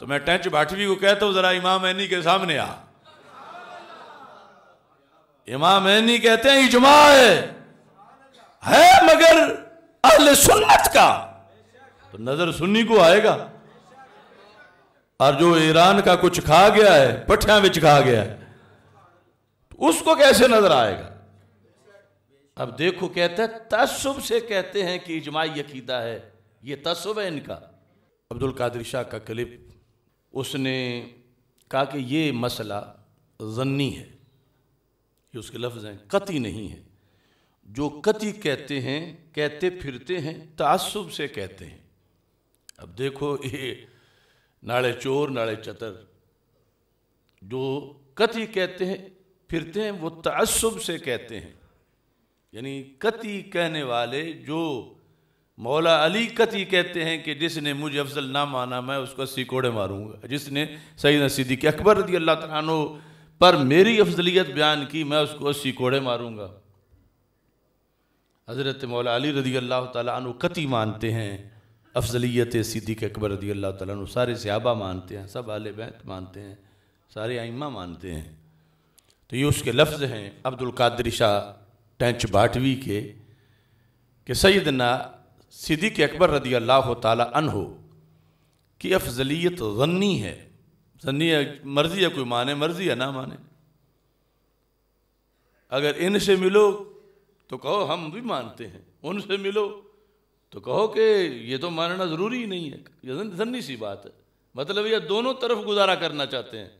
तो मैं टेंच भाटवी को कहता हूं जरा इमाम ऐनी के सामने आ इमाम ऐनी कहते हैं इजमा है, है मगर अहल सुन्नत का तो नजर सुन्नी को आएगा और जो ईरान का कुछ खा गया है पठिया बिच खा गया है तो उसको कैसे नजर आएगा अब देखो कहते हैं तस्सुब से कहते हैं कि इजमाई यकीदा है ये तस्सुब है इनका अब्दुल कादिर शाह का क्लिप उसने कहा कि ये मसला जन्नी है ये उसके लफ्ज़ हैं कति नहीं है जो कति कहते हैं कहते फिरते हैं तसब से कहते हैं अब देखो ये नाड़े चोर नाड़े चतर जो कति कहते हैं फिरते हैं वो तसब से कहते हैं यानी कति कहने वाले जो मौला अली कती कहते हैं कि जिसने मुझे अफजल ना माना मैं उसको कोड़े मारूंगा जिसने सईद सिद्दीक अकबर दी अल्लाह तनो पर मेरी अफजलियत बयान की मैं उसको कोड़े मारूंगा हज़रत मौला अली रदी अल्लाह तु कती मानते हैं अफजलियत सिद्दीक अकबर रदी अल्लाह तु सारे सहाबा मानते हैं सब आल बैत मानते हैं सारे आइमा मानते हैं तो ये उसके लफ्ज़ हैं अब्दुल कादरी शाह टेंच बाटवी के कि सईदना सिद्दीक अकबर रदी अल्लाह तहो की अफजलियत गन्नी है जन्नी मर्जी है कोई माने मर्जी है ना माने अगर इनसे मिलो तो कहो हम भी मानते हैं उनसे मिलो तो कहो कि ये तो मानना ज़रूरी ही नहीं है ये जन्नी सी बात है मतलब यह दोनों तरफ गुजारा करना चाहते हैं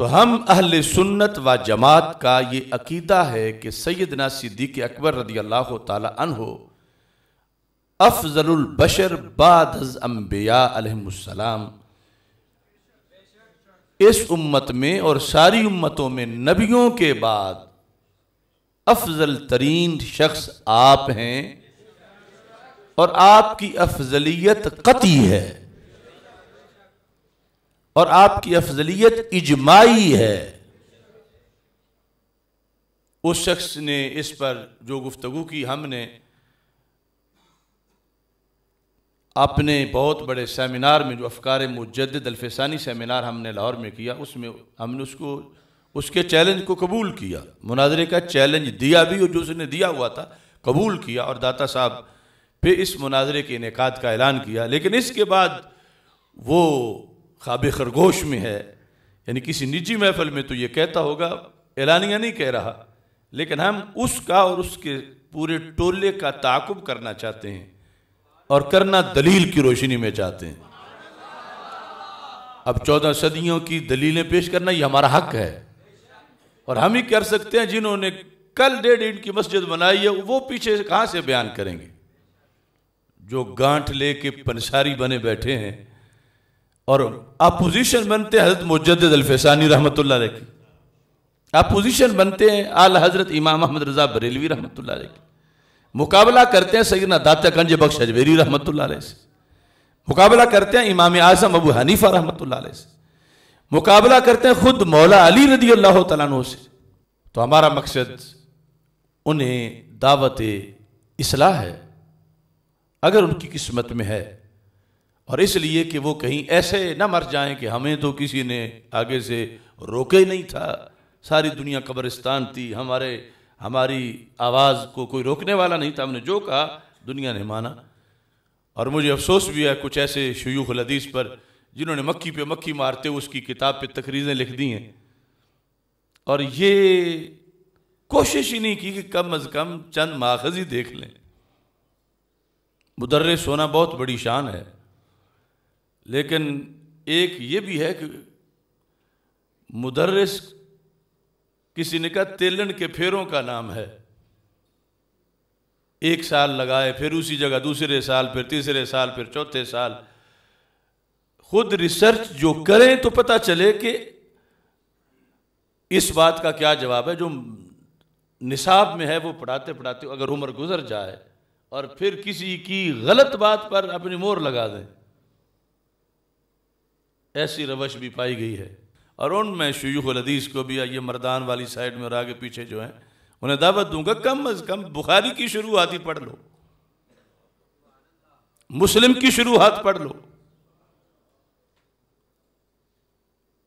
तो हम अहल सुन्नत व जमात का ये अकीदा है कि सैदना सिद्दीक अकबर रदी अल्लाह तहो अफजलबशर बाद अम्बिया इस उम्मत में और सारी उम्मतों में नबियों के बाद अफजल तरीन शख्स आप हैं और आपकी अफजलियत कती है और आपकी अफजलियत इजमाई है उस शख्स ने इस पर जो गुफ्तगु की हमने अपने बहुत बड़े सेमिनार में जो अफकार मुजद अल्फानी सेमिनार हमने लाहौर में किया उसमें हमने उसको उसके चैलेंज को कबूल किया मुनाजरे का चैलेंज दिया भी और जो उसने दिया हुआ था कबूल किया और दाता साहब पे इस मुनाजरे के इनका का ऐलान किया लेकिन इसके बाद वो खाब खरगोश में है यानी किसी निजी महफल में तो ये कहता होगा ऐलानिया नहीं कह रहा लेकिन हम उसका और उसके पूरे टोले का ताकुब करना चाहते हैं और करना दलील की रोशनी में चाहते हैं अब चौदह सदियों की दलीलें पेश करना ये हमारा हक है और हम ही कर सकते हैं जिन्होंने कल डेढ़ इंट की मस्जिद बनाई है वो पीछे कहाँ से बयान करेंगे जो गांठ लेके पंसारी बने बैठे हैं और अपोजिशन बनते हजरत मुजद अलफसानी रहमत की अपोजिशन बनते हैं आल हजरत इमाम अहमद रजा बरेलवी रहमत की मुकाबला करते हैं सैदना दाता कंज बख्श अजवेरी रहमत से मुकाबला करते हैं इमाम आजम अबू हनीफा रहमत से मुकाबला करते हैं खुद मौला अली रदी अल्लाह तु से तो हमारा मकसद उन्हें दावत इसलाह है अगर उनकी किस्मत में है और इसलिए कि वो कहीं ऐसे न मर जाएं कि हमें तो किसी ने आगे से रोके नहीं था सारी दुनिया कब्रिस्तान थी हमारे हमारी आवाज़ को कोई रोकने वाला नहीं था हमने जो कहा दुनिया ने माना और मुझे अफसोस भी है कुछ ऐसे शयूख लदीस पर जिन्होंने मक्की पे मक्की मारते हुए उसकी किताब पे तकरीरें लिख दी हैं और ये कोशिश ही नहीं की कि कम अज़ कम चंद माखज ही देख लें मुदर्र सोना बहुत बड़ी शान है लेकिन एक ये भी है कि मुदर्रिस किसी ने कहा तेलन के फेरों का नाम है एक साल लगाए फिर उसी जगह दूसरे साल फिर तीसरे साल फिर चौथे साल खुद रिसर्च जो करें तो पता चले कि इस बात का क्या जवाब है जो निसाब में है वो पढ़ाते पढ़ाते अगर उम्र गुजर जाए और फिर किसी की गलत बात पर अपनी मोर लगा दें ऐसी रवश भी पाई गई है और उनमें लदीस को भी ये मरदान वाली साइड में और आगे पीछे जो हैं उन्हें दावत दूंगा कम अज कम बुखारी की शुरुआत ही पढ़ लो मुस्लिम की शुरुआत पढ़ लो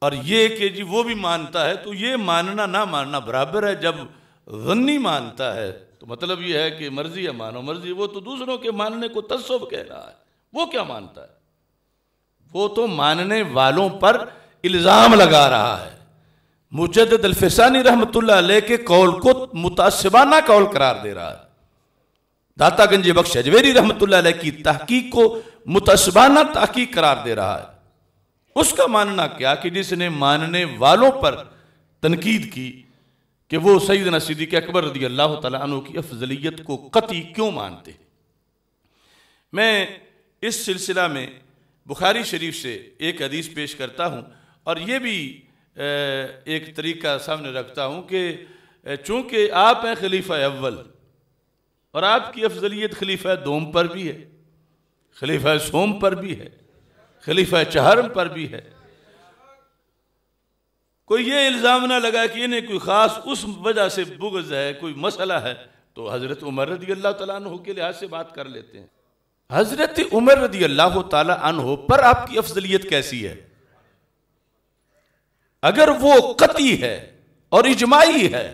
और ये कि जी वो भी मानता है तो ये मानना ना मानना बराबर है जब गन्नी मानता है तो मतलब ये है कि मर्जी है मानो मर्जी वो तो दूसरों के मानने को तस्व कह रहा है वो क्या मानता है वो तो मानने वालों पर इल्ज़ाम लगा रहा है मुजद दलफिसानी रहमत के कौल को मुतासिबाना कौल करार दे रहा है दाता गंज बख्श अजवेरी रहमत की तहकीक को मुतासबाना तहकीक करार दे रहा है उसका मानना क्या कि जिसने मानने वालों पर तनकीद की कि वो सईद नसीदी के अकबर रदी अल्लाह तु की अफजलियत को कति क्यों मानते मैं इस सिलसिला में बुखारी शरीफ से एक हदीस पेश करता हूँ और ये भी एक तरीका सामने रखता हूँ कि चूँकि आप हैं खलीफा अव्वल और आपकी अफजलियत खलीफा दोम पर भी है खलीफा सोम पर भी है खलीफा चहरम पर भी है कोई ये इल्ज़ाम ना लगा कि इन्हें कोई ख़ास उस वजह से बुगज है कोई मसला है तो हज़रत उमर रदी अल्लाह तला के लिहाज से बात कर लेते हैं हजरत उमर रदी अल्लाह तहो पर आपकी अफजलियत कैसी है अगर वो कती है और इजमाही है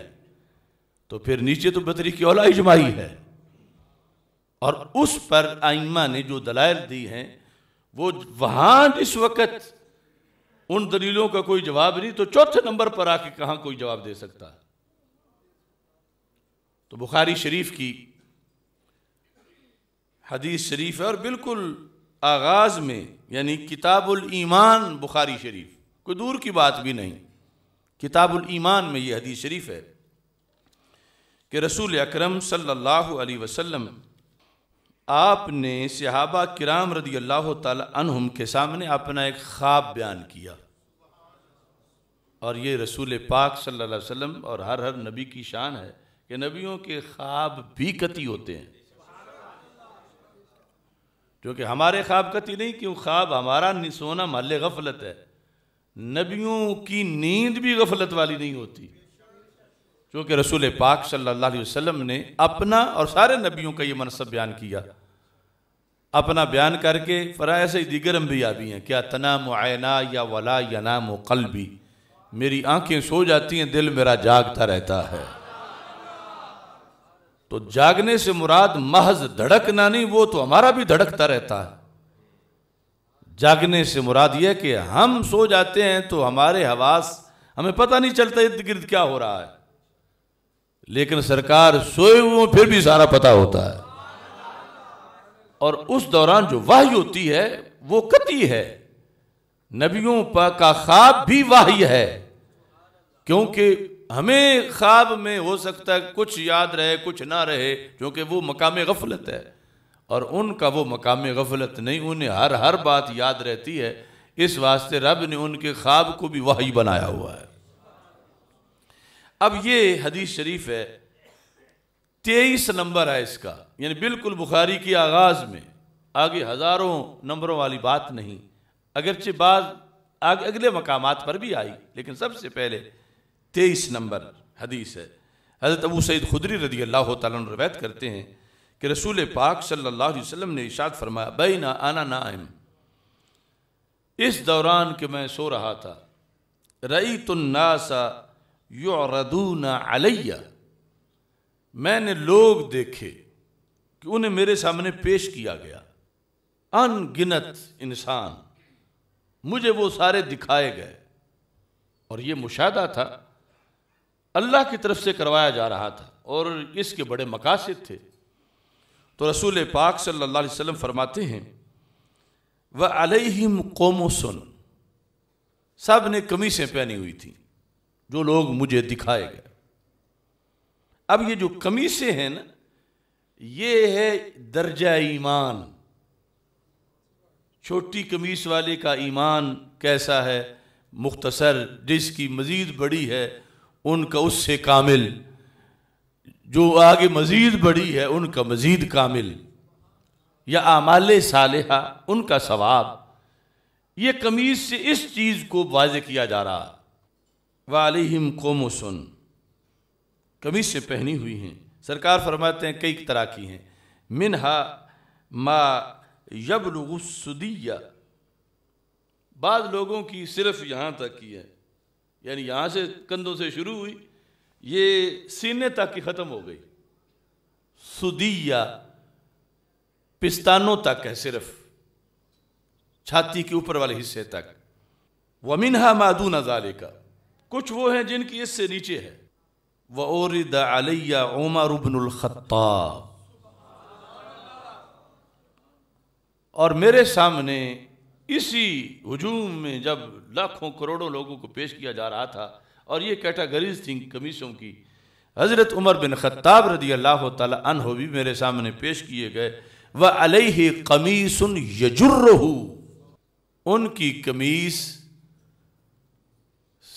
तो फिर नीचे तो बतरी की ओला इजमाही है और उस पर आइमा ने जो दलाल दी हैं वो वहां इस वक्त उन दलीलों का कोई जवाब नहीं तो चौथे नंबर पर आके कहा कोई जवाब दे सकता तो बुखारी शरीफ की हदीस शरीफ है और बिल्कुल आगाज में यानी किताबुल ईमान बुखारी शरीफ कोई दूर की बात भी नहीं किताबुल ईमान में यह हदीस शरीफ है कि रसूल अकरम सल्लल्लाहु अलैहि वसल्लम आपने सहाबा किराम रदी अल्लाह तहम के सामने अपना एक ख्वाब बयान किया और ये रसूल पाक सल्लल्लाहु अलैहि वसल्लम और हर हर नबी की शान है कि नबियों के ख्वाब भी कती होते हैं जो कि हमारे ख्वाब कती नहीं क्यों ख्वाब हमारा नहीं सोना महल गफलत है नबियों की नींद भी गफलत वाली नहीं होती क्योंकि रसूल पाक सल्लल्लाहु अलैहि वसल्लम ने अपना और सारे नबियों का ये मनसब बयान किया अपना बयान करके फ़राय ऐसे दिगर अम्बिया भी हैं क्या तना मुआना या वला या नाम मुकल भी मेरी आँखें सो जाती हैं दिल मेरा जागता रहता है तो जागने से मुराद महज धड़कना नहीं वो तो हमारा भी धड़कता रहता है जागने से मुराद यह कि हम सो जाते हैं तो हमारे हवास हमें पता नहीं चलता इर्द गिर्द क्या हो रहा है लेकिन सरकार सोए हुए फिर भी सारा पता होता है और उस दौरान जो वाही होती है वो कति है नबियों का खाब भी वाही है क्योंकि हमें ख्वाब में हो सकता है कुछ याद रहे कुछ ना रहे क्योंकि वो मकाम गफलत है और उनका वो मकाम गफलत नहीं उन्हें हर हर बात याद रहती है इस वास्ते रब ने उनके ख्वाब को भी वही बनाया हुआ है अब ये हदीस शरीफ है तेईस नंबर है इसका यानी बिल्कुल बुखारी के आगाज़ में आगे हज़ारों नंबरों वाली बात नहीं अगरचे बाद आगे अगले मकाम पर भी आई लेकिन सबसे पहले तेईस नंबर हदीस है हज़रत अबू सईद खुदरी रदी अल्लाह तवैत करते हैं कि रसूल पाक सल्लल्लाहु अलैहि वसल्लम ने इशाद फरमाया बई ना आना ना आम इस दौरान कि मैं सो रहा था रई तुन्नासा ना अलैया मैंने लोग देखे कि उन्हें मेरे सामने पेश किया गया अनगिनत इंसान मुझे वो सारे दिखाए गए और ये मुशाह था अल्लाह की तरफ से करवाया जा रहा था और इसके बड़े मकासद थे तो रसूल पाक सल्लल्लाहु अलैहि वसल्लम फरमाते हैं व अलहिम कोमोसन सब ने कमीसें पहनी हुई थी जो लोग मुझे दिखाए गए अब ये जो कमीसें हैं ना ये है दर्जा ईमान छोटी कमीस वाले का ईमान कैसा है मुख्तसर जिसकी मज़ीद बड़ी है उनका उससे कामिल जो आगे मज़ीद बढ़ी है उनका मज़ीद कामिल या आमाल सालहा उनका सवाब ये कमीज़ से इस चीज़ को वाज किया जा रहा वालिम कोमो सुन कमीज से पहनी हुई हैं सरकार फरमाते हैं कई तरह की हैं मिनहा मा यबलुसुदिया बाद लोगों की सिर्फ यहाँ तक की है यानी यहाँ से कंधों से शुरू हुई ये सीने तक की ख़त्म हो गई सुदिया पिस्तानों तक है सिर्फ छाती के ऊपर वाले हिस्से तक वमिनहा मादू नजाले का कुछ वो हैं जिनकी इससे नीचे है व और अलैया उमर खत्ता और मेरे सामने इसी हजूम में जब लाखों करोड़ों लोगों को पेश किया जा रहा था और ये कैटागरीज थी कमीशों की हज़रत उमर बिन खत्ताब रदी अल्लाह तहो भी मेरे सामने पेश किए गए वह अलह कमीसन यजुर्रहू उनकी कमीस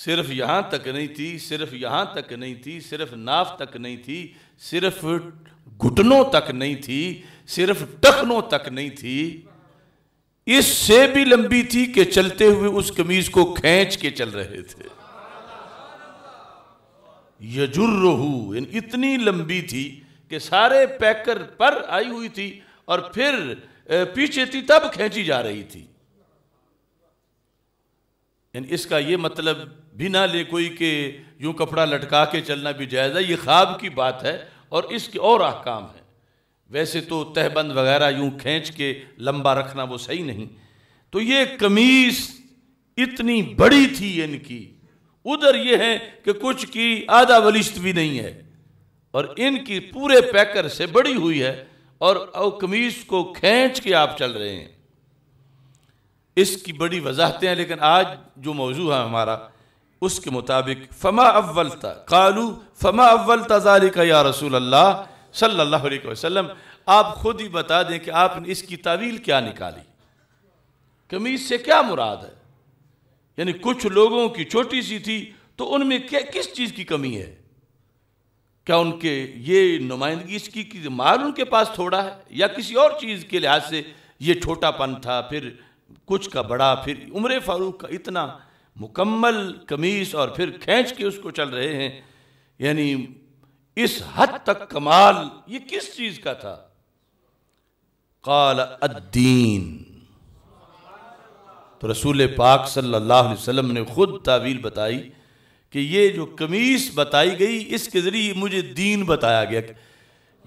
सिर्फ यहाँ तक नहीं थी सिर्फ यहाँ तक नहीं थी सिर्फ नाफ तक नहीं थी सिर्फ घुटनों तक नहीं थी सिर्फ टखनों तक नहीं थी इससे भी लंबी थी कि चलते हुए उस कमीज को खींच के चल रहे थे यजुर्रहू इतनी लंबी थी कि सारे पैकर पर आई हुई थी और फिर पीछे थी तब खींची जा रही थी इसका यह मतलब भी ना ले कोई के यूं कपड़ा लटका के चलना भी जायजा ये ख्वाब की बात है और इसके और अहकाम है वैसे तो तहबंद वगैरह यूं खींच के लंबा रखना वो सही नहीं तो ये कमीज इतनी बड़ी थी इनकी उधर ये है कि कुछ की आधा वलिश्त भी नहीं है और इनकी पूरे पैकर से बड़ी हुई है और, कमीज को खींच के आप चल रहे हैं इसकी बड़ी वजाहतें हैं लेकिन आज जो मौजू है हमारा उसके मुताबिक फमा अव्वलता कालू फमा अव्वलता का या रसूल अल्लाह सल्लल्लाहु अलैहि वसल्लम आप खुद ही बता दें कि आपने इसकी तावील क्या निकाली कमीज से क्या मुराद है यानी कुछ लोगों की छोटी सी थी तो उनमें क्या किस चीज़ की कमी है क्या उनके ये नुमाइंदगी इसकी कि माल उनके पास थोड़ा है या किसी और चीज़ के लिहाज से ये छोटापन था फिर कुछ का बड़ा फिर उम्र फारूक का इतना मुकम्मल कमीज और फिर खींच के उसको चल रहे हैं यानी इस हद तक कमाल ये किस चीज का था काल अद्दीन तो रसूल पाक सल्लल्लाहु अलैहि वसल्लम ने खुद तावील बताई कि ये जो कमीज बताई गई इसके ज़रिए मुझे दीन बताया गया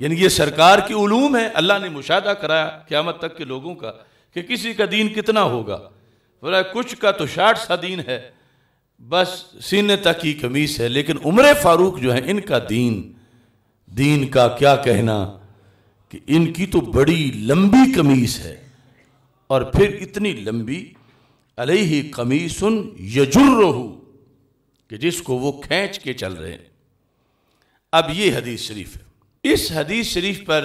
यानी ये सरकार के उलूम है अल्लाह ने मुशाह कराया क़्यामत तक के लोगों का कि किसी का दीन कितना होगा बोला कुछ का तो शाठ सा दीन है बस सीने तक ही कमीज है लेकिन उम्र फारूक जो है इनका दीन दीन का क्या कहना कि इनकी तो बड़ी लंबी कमीज है और फिर इतनी लंबी अलह ही कमीसुन यजुर्रहू कि जिसको वो खींच के चल रहे हैं अब ये हदीस शरीफ है इस हदीस शरीफ पर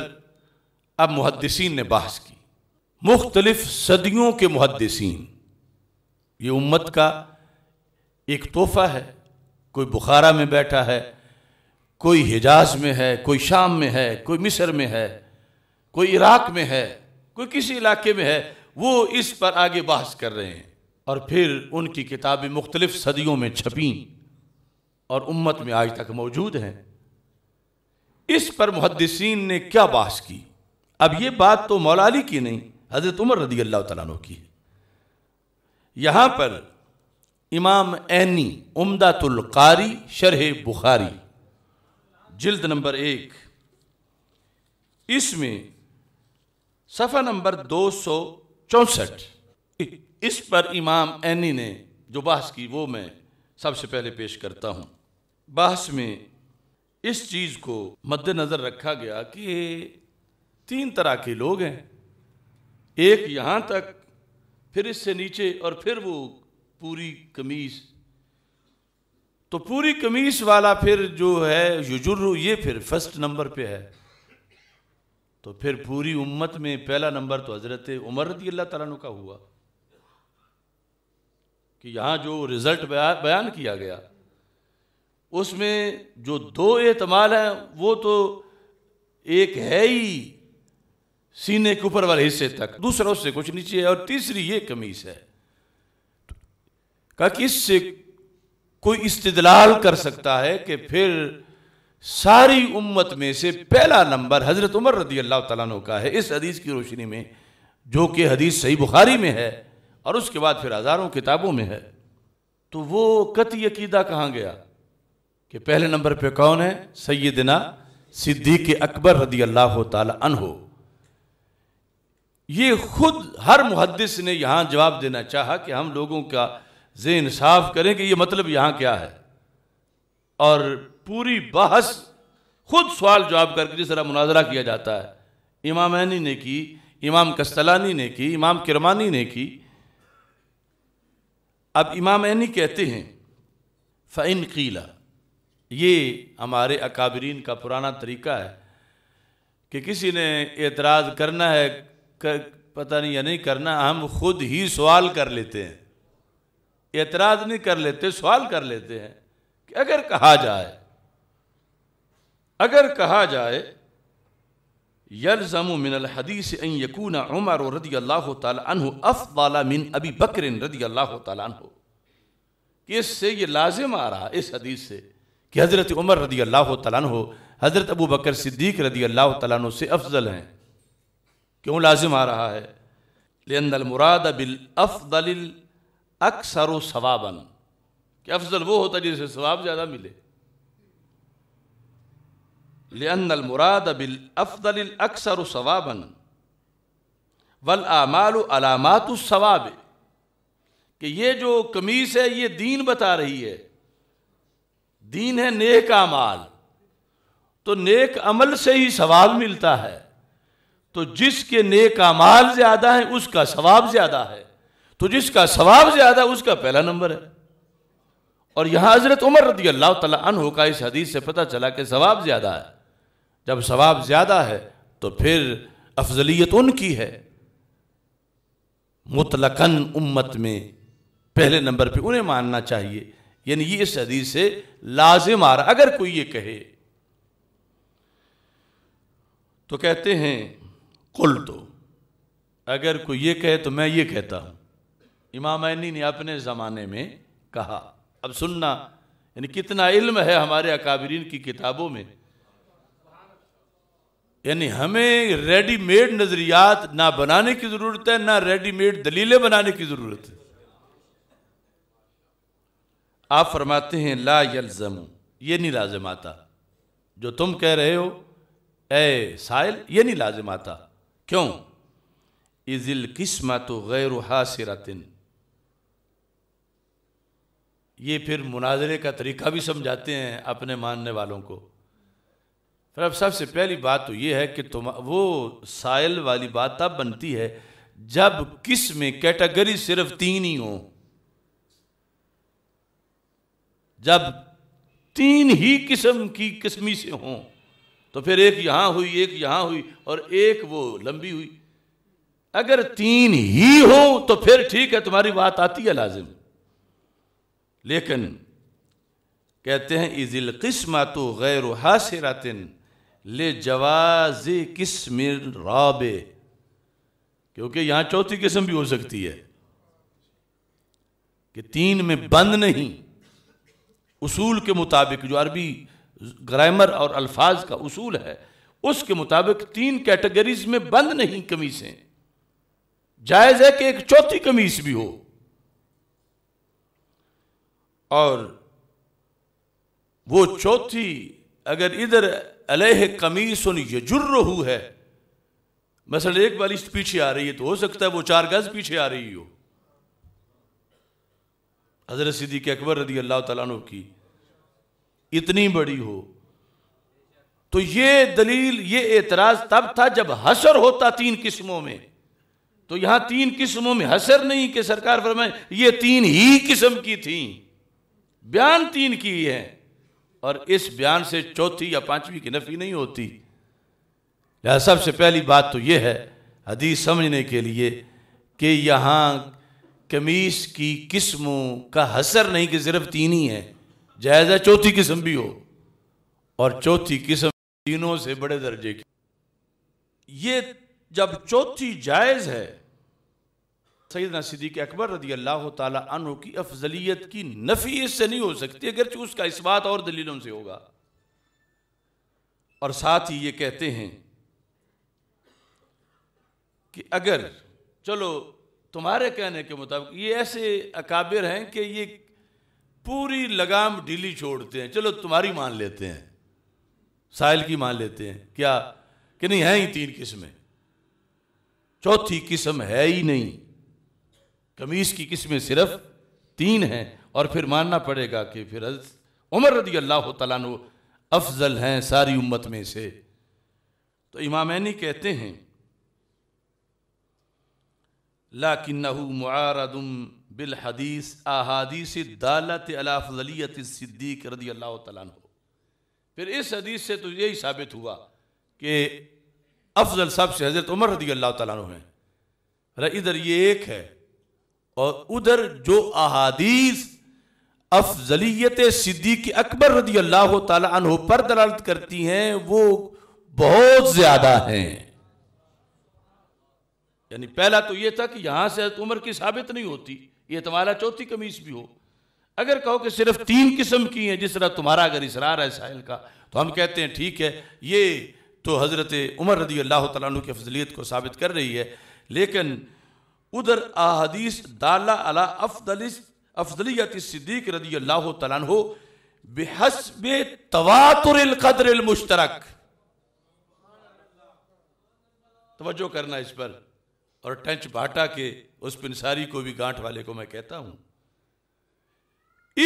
अब मुहदसिन ने बहस की मुख्तलिफ सदियों के मुहदसिन ये उम्मत का एक तोहफा है कोई बुखारा में बैठा है कोई हिजाज में है कोई शाम में है कोई मिस्र में है कोई इराक में है कोई किसी इलाके में है वो इस पर आगे बहस कर रहे हैं और फिर उनकी किताबें मुख्तलिफ सदियों में छपी और उम्मत में आज तक मौजूद हैं इस पर मुहदसिन ने क्या बहस की अब ये बात तो मौलाली की नहीं हज़रत उमर रदी अल्लाह तु की है यहाँ पर इमाम ऐनी उमदातुल्कारी शरह बुखारी जिल्द नंबर एक इसमें सफ़ा नंबर दो सौ चौंसठ इस पर इमाम एनी ने जो बहस की वो मैं सबसे पहले पेश करता हूँ बहस में इस चीज़ को मद्देनजर रखा गया कि तीन तरह के लोग हैं एक यहाँ तक फिर इससे नीचे और फिर वो पूरी कमीज़ तो पूरी कमीज वाला फिर जो है युजुर्र ये फिर फर्स्ट नंबर पे है तो फिर पूरी उम्मत में पहला नंबर तो हज़रत उमर रदी अल्लाह तला का हुआ कि यहां जो रिज़ल्ट बया, बयान किया गया उसमें जो दो एतमाल हैं वो तो एक है ही सीने के ऊपर वाले हिस्से तक दूसरा उससे कुछ नीचे है और तीसरी ये कमीज है तो, कि इससे कोई इस्तलाल कर सकता है कि फिर सारी उम्मत में से पहला नंबर हज़रत उमर रदी अल्लाह तु का है इस हदीस की रोशनी में जो कि हदीस सही बुखारी में है और उसके बाद फिर हज़ारों किताबों में है तो वो कत यकीदा कहाँ गया कि पहले नंबर पे कौन है सैदना सिद्दीक अकबर रदी अल्लाह तहो ये खुद हर मुहदस ने यहाँ जवाब देना चाहा कि हम लोगों का जे इंसाफ करें कि ये मतलब यहाँ क्या है और पूरी बहस खुद सवाल जवाब करके जिस तरह मुनाजरा किया जाता है इमाम ऐनी ने की इमाम कस्तलानी ने की इमाम किरमानी ने की अब इमाम ऐनी कहते हैं फ़ैन कीला ये हमारे अकाबरीन का पुराना तरीका है कि किसी ने एतराज़ करना है कर, पता नहीं या नहीं करना हम खुद ही सवाल कर लेते हैं एतराज नहीं कर लेते सवाल कर लेते हैं कि अगर कहा जाए अगर कहा जाए यलजम मिनल हदीस अन यकून उमर रदी अल्लाह तु अफ़ाला मिन अबी बकर रदी अल्लाह तु कि इससे ये लाजिम आ रहा इस हदीस से कि हज़रत उमर रदी अल्लाह तु हज़रत अबू बकर सिद्दीक रदी अल्लाह तु से अफजल हैं क्यों लाजिम आ रहा है लेनदल मुराद बिल अफ़ल अक्सर सवाबन कि अफजल वो होता जिसे सवाब ज़्यादा मिले लियनल मुराद बिल अफजल अक्सर सवाबन वल आमाल अलामात सवाब कि ये जो कमीज़ है ये दीन बता रही है दीन है नेक अमाल तो नेक अमल से ही सवाब मिलता है तो जिसके नेक अमाल ज़्यादा है उसका सवाब ज़्यादा है तो जिसका सवाब ज़्यादा उसका पहला नंबर है और यहां हज़रत उमर रदी अल्लाह तन का इस हदीस से पता चला कि सवाब ज़्यादा है जब सवाब ज़्यादा है तो फिर अफजलियत उनकी है मुतलकन उम्मत में पहले नंबर पे उन्हें मानना चाहिए यानी ये इस हदीस से लाजिम आ रहा अगर कोई ये कहे तो कहते हैं कुल तो अगर कोई ये कहे तो मैं ये कहता हूं इमाम ने अपने ज़माने में कहा अब सुनना यानी कितना इल्म है हमारे अकाबरीन की किताबों में यानी हमें रेडीमेड नज़रियात ना बनाने की ज़रूरत है ना रेडीमेड दलीलें बनाने की ज़रूरत है आप फरमाते हैं ला यलजम ये नहीं लाजम आता जो तुम कह रहे हो ए साइल ये नहीं लाजम आता क्यों इजिल किस्मत गैर हासिरतिन ये फिर मुनाजरे का तरीका भी समझाते हैं अपने मानने वालों को फिर अब सबसे पहली बात तो ये है कि तुम वो साइल वाली बात तब बनती है जब किस में कैटेगरी सिर्फ तीन ही हो जब तीन ही किस्म की किस्मी से हों तो फिर एक यहाँ हुई एक यहाँ हुई और एक वो लंबी हुई अगर तीन ही हो तो फिर ठीक है तुम्हारी बात आती है लाजिम लेकिन कहते हैं इजिल किस्मा तो गैर हासिरतिन ले जवाज किस्म राबे क्योंकि यहाँ चौथी किस्म भी हो सकती है कि तीन में बंद नहीं उसूल के मुताबिक जो अरबी ग्रामर और अल्फाज का उसूल है उसके मुताबिक तीन कैटेगरीज में बंद नहीं कमीज़ें जायज़ है कि एक चौथी कमीज भी हो और वो चौथी अगर इधर अलह कमीस यजुर्रहू है मसल एक बालिश पीछे आ रही है तो हो सकता है वो चार गज पीछे आ रही हो हजरत सिद्दीक अकबर रदी अल्लाह तु की इतनी बड़ी हो तो ये दलील ये एतराज तब था जब हसर होता तीन किस्मों में तो यहां तीन किस्मों में हसर नहीं कि सरकार फरमाए ये तीन ही किस्म की थी बयान तीन की है और इस बयान से चौथी या पांचवी की नफी नहीं होती लिहाजा सबसे पहली बात तो यह है हदीस समझने के लिए कि यहां कमीज की किस्मों का हसर नहीं कि सिर्फ तीन ही है जायज़ा चौथी किस्म भी हो और चौथी किस्म तीनों से बड़े दर्जे की ये जब चौथी जायज़ है सैदना सिद्दीक अकबर रदी अल्लाह तु की अफजलियत की नफ़ी इससे नहीं हो सकती चूँ उसका इस बात और दलीलों से होगा और साथ ही ये कहते हैं कि अगर चलो तुम्हारे कहने के मुताबिक ये ऐसे अकाबिर हैं कि ये पूरी लगाम ढीली छोड़ते हैं चलो तुम्हारी मान लेते हैं साहिल की मान लेते हैं क्या कि नहीं है ही तीन किस्में चौथी किस्म है ही नहीं कमीज की किस्में सिर्फ तीन हैं और फिर मानना पड़ेगा कि फिर उमर रदी अल्लाह तु अफजल हैं सारी उम्मत में से तो इमामैनी कहते हैं लाकिन्नहु मुआरदुम बिल हदीस अहादीस दालत अलाफलियत सिद्दीक रदी अल्लाह तु फिर इस हदीस से तो यही साबित हुआ कि अफजल साहब से हज़रत उमर रदी अल्लाह तु हैं इधर ये एक है और उधर जो अहादीस अफजलियत सिद्दीक अकबर रदी अल्लाह तु पर दलालत करती हैं वो बहुत ज़्यादा हैं यानी पहला तो यह था कि यहां से उम्र की साबित नहीं होती ये तुम्हारा चौथी कमीज भी हो अगर कहो कि सिर्फ तीन किस्म की हैं जिस तरह तुम्हारा अगर इसरार है साहिल का तो हम कहते हैं ठीक है ये तो हज़रत उमर रदी अल्लाह तु की अफजलियत को साबित कर रही है लेकिन उधर अहदीस दाला अला अफदलिस अफजलियत सिद्दीक रदी अल्लाह तला हो बेहसब तवातुर मुश्तरक तवज्जो करना इस पर और टंच भाटा के उस पिंसारी को भी गांठ वाले को मैं कहता हूं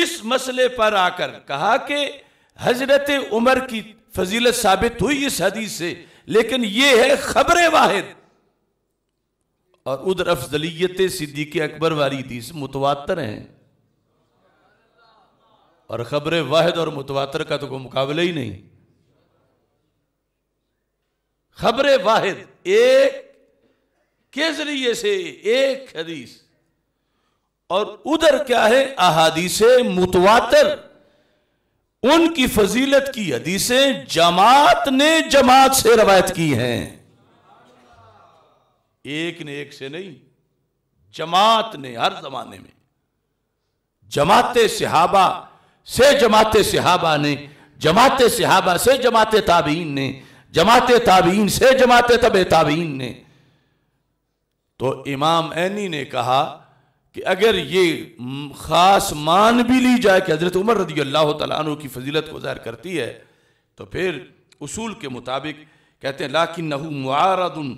इस मसले पर आकर कहा कि हजरत उमर की फजीलत साबित हुई इस हदीस से लेकिन यह है खबरें वाहिद और उधर अफजलियत सिद्दीक अकबर वाली हदीस मुतवातर हैं और ख़बर वाहिद और मुतवातर का तो कोई मुकाबला ही नहीं खबर वाहिद एक के जरिए से एक हदीस और उधर क्या है अहादीस मुतवातर उनकी फजीलत की हदीसें जमात ने जमात से रवायत की हैं एक ने एक से नहीं जमात ने हर जमाने में जमाते सिहाबा से जमाते सिहाबा ने जमात सिहाबा से जमात ताबीन ने जमाते ताबीन से जमाते तब ताबीन ने तो इमाम ऐनी ने कहा कि अगर ये ख़ास मान भी ली जाए कि हज़रत उमर रदी अल्लाह तु की फजीलत को ज़ाहिर करती है तो फिर उसूल के मुताबिक कहते हैं लाकिन नहू मुआरदन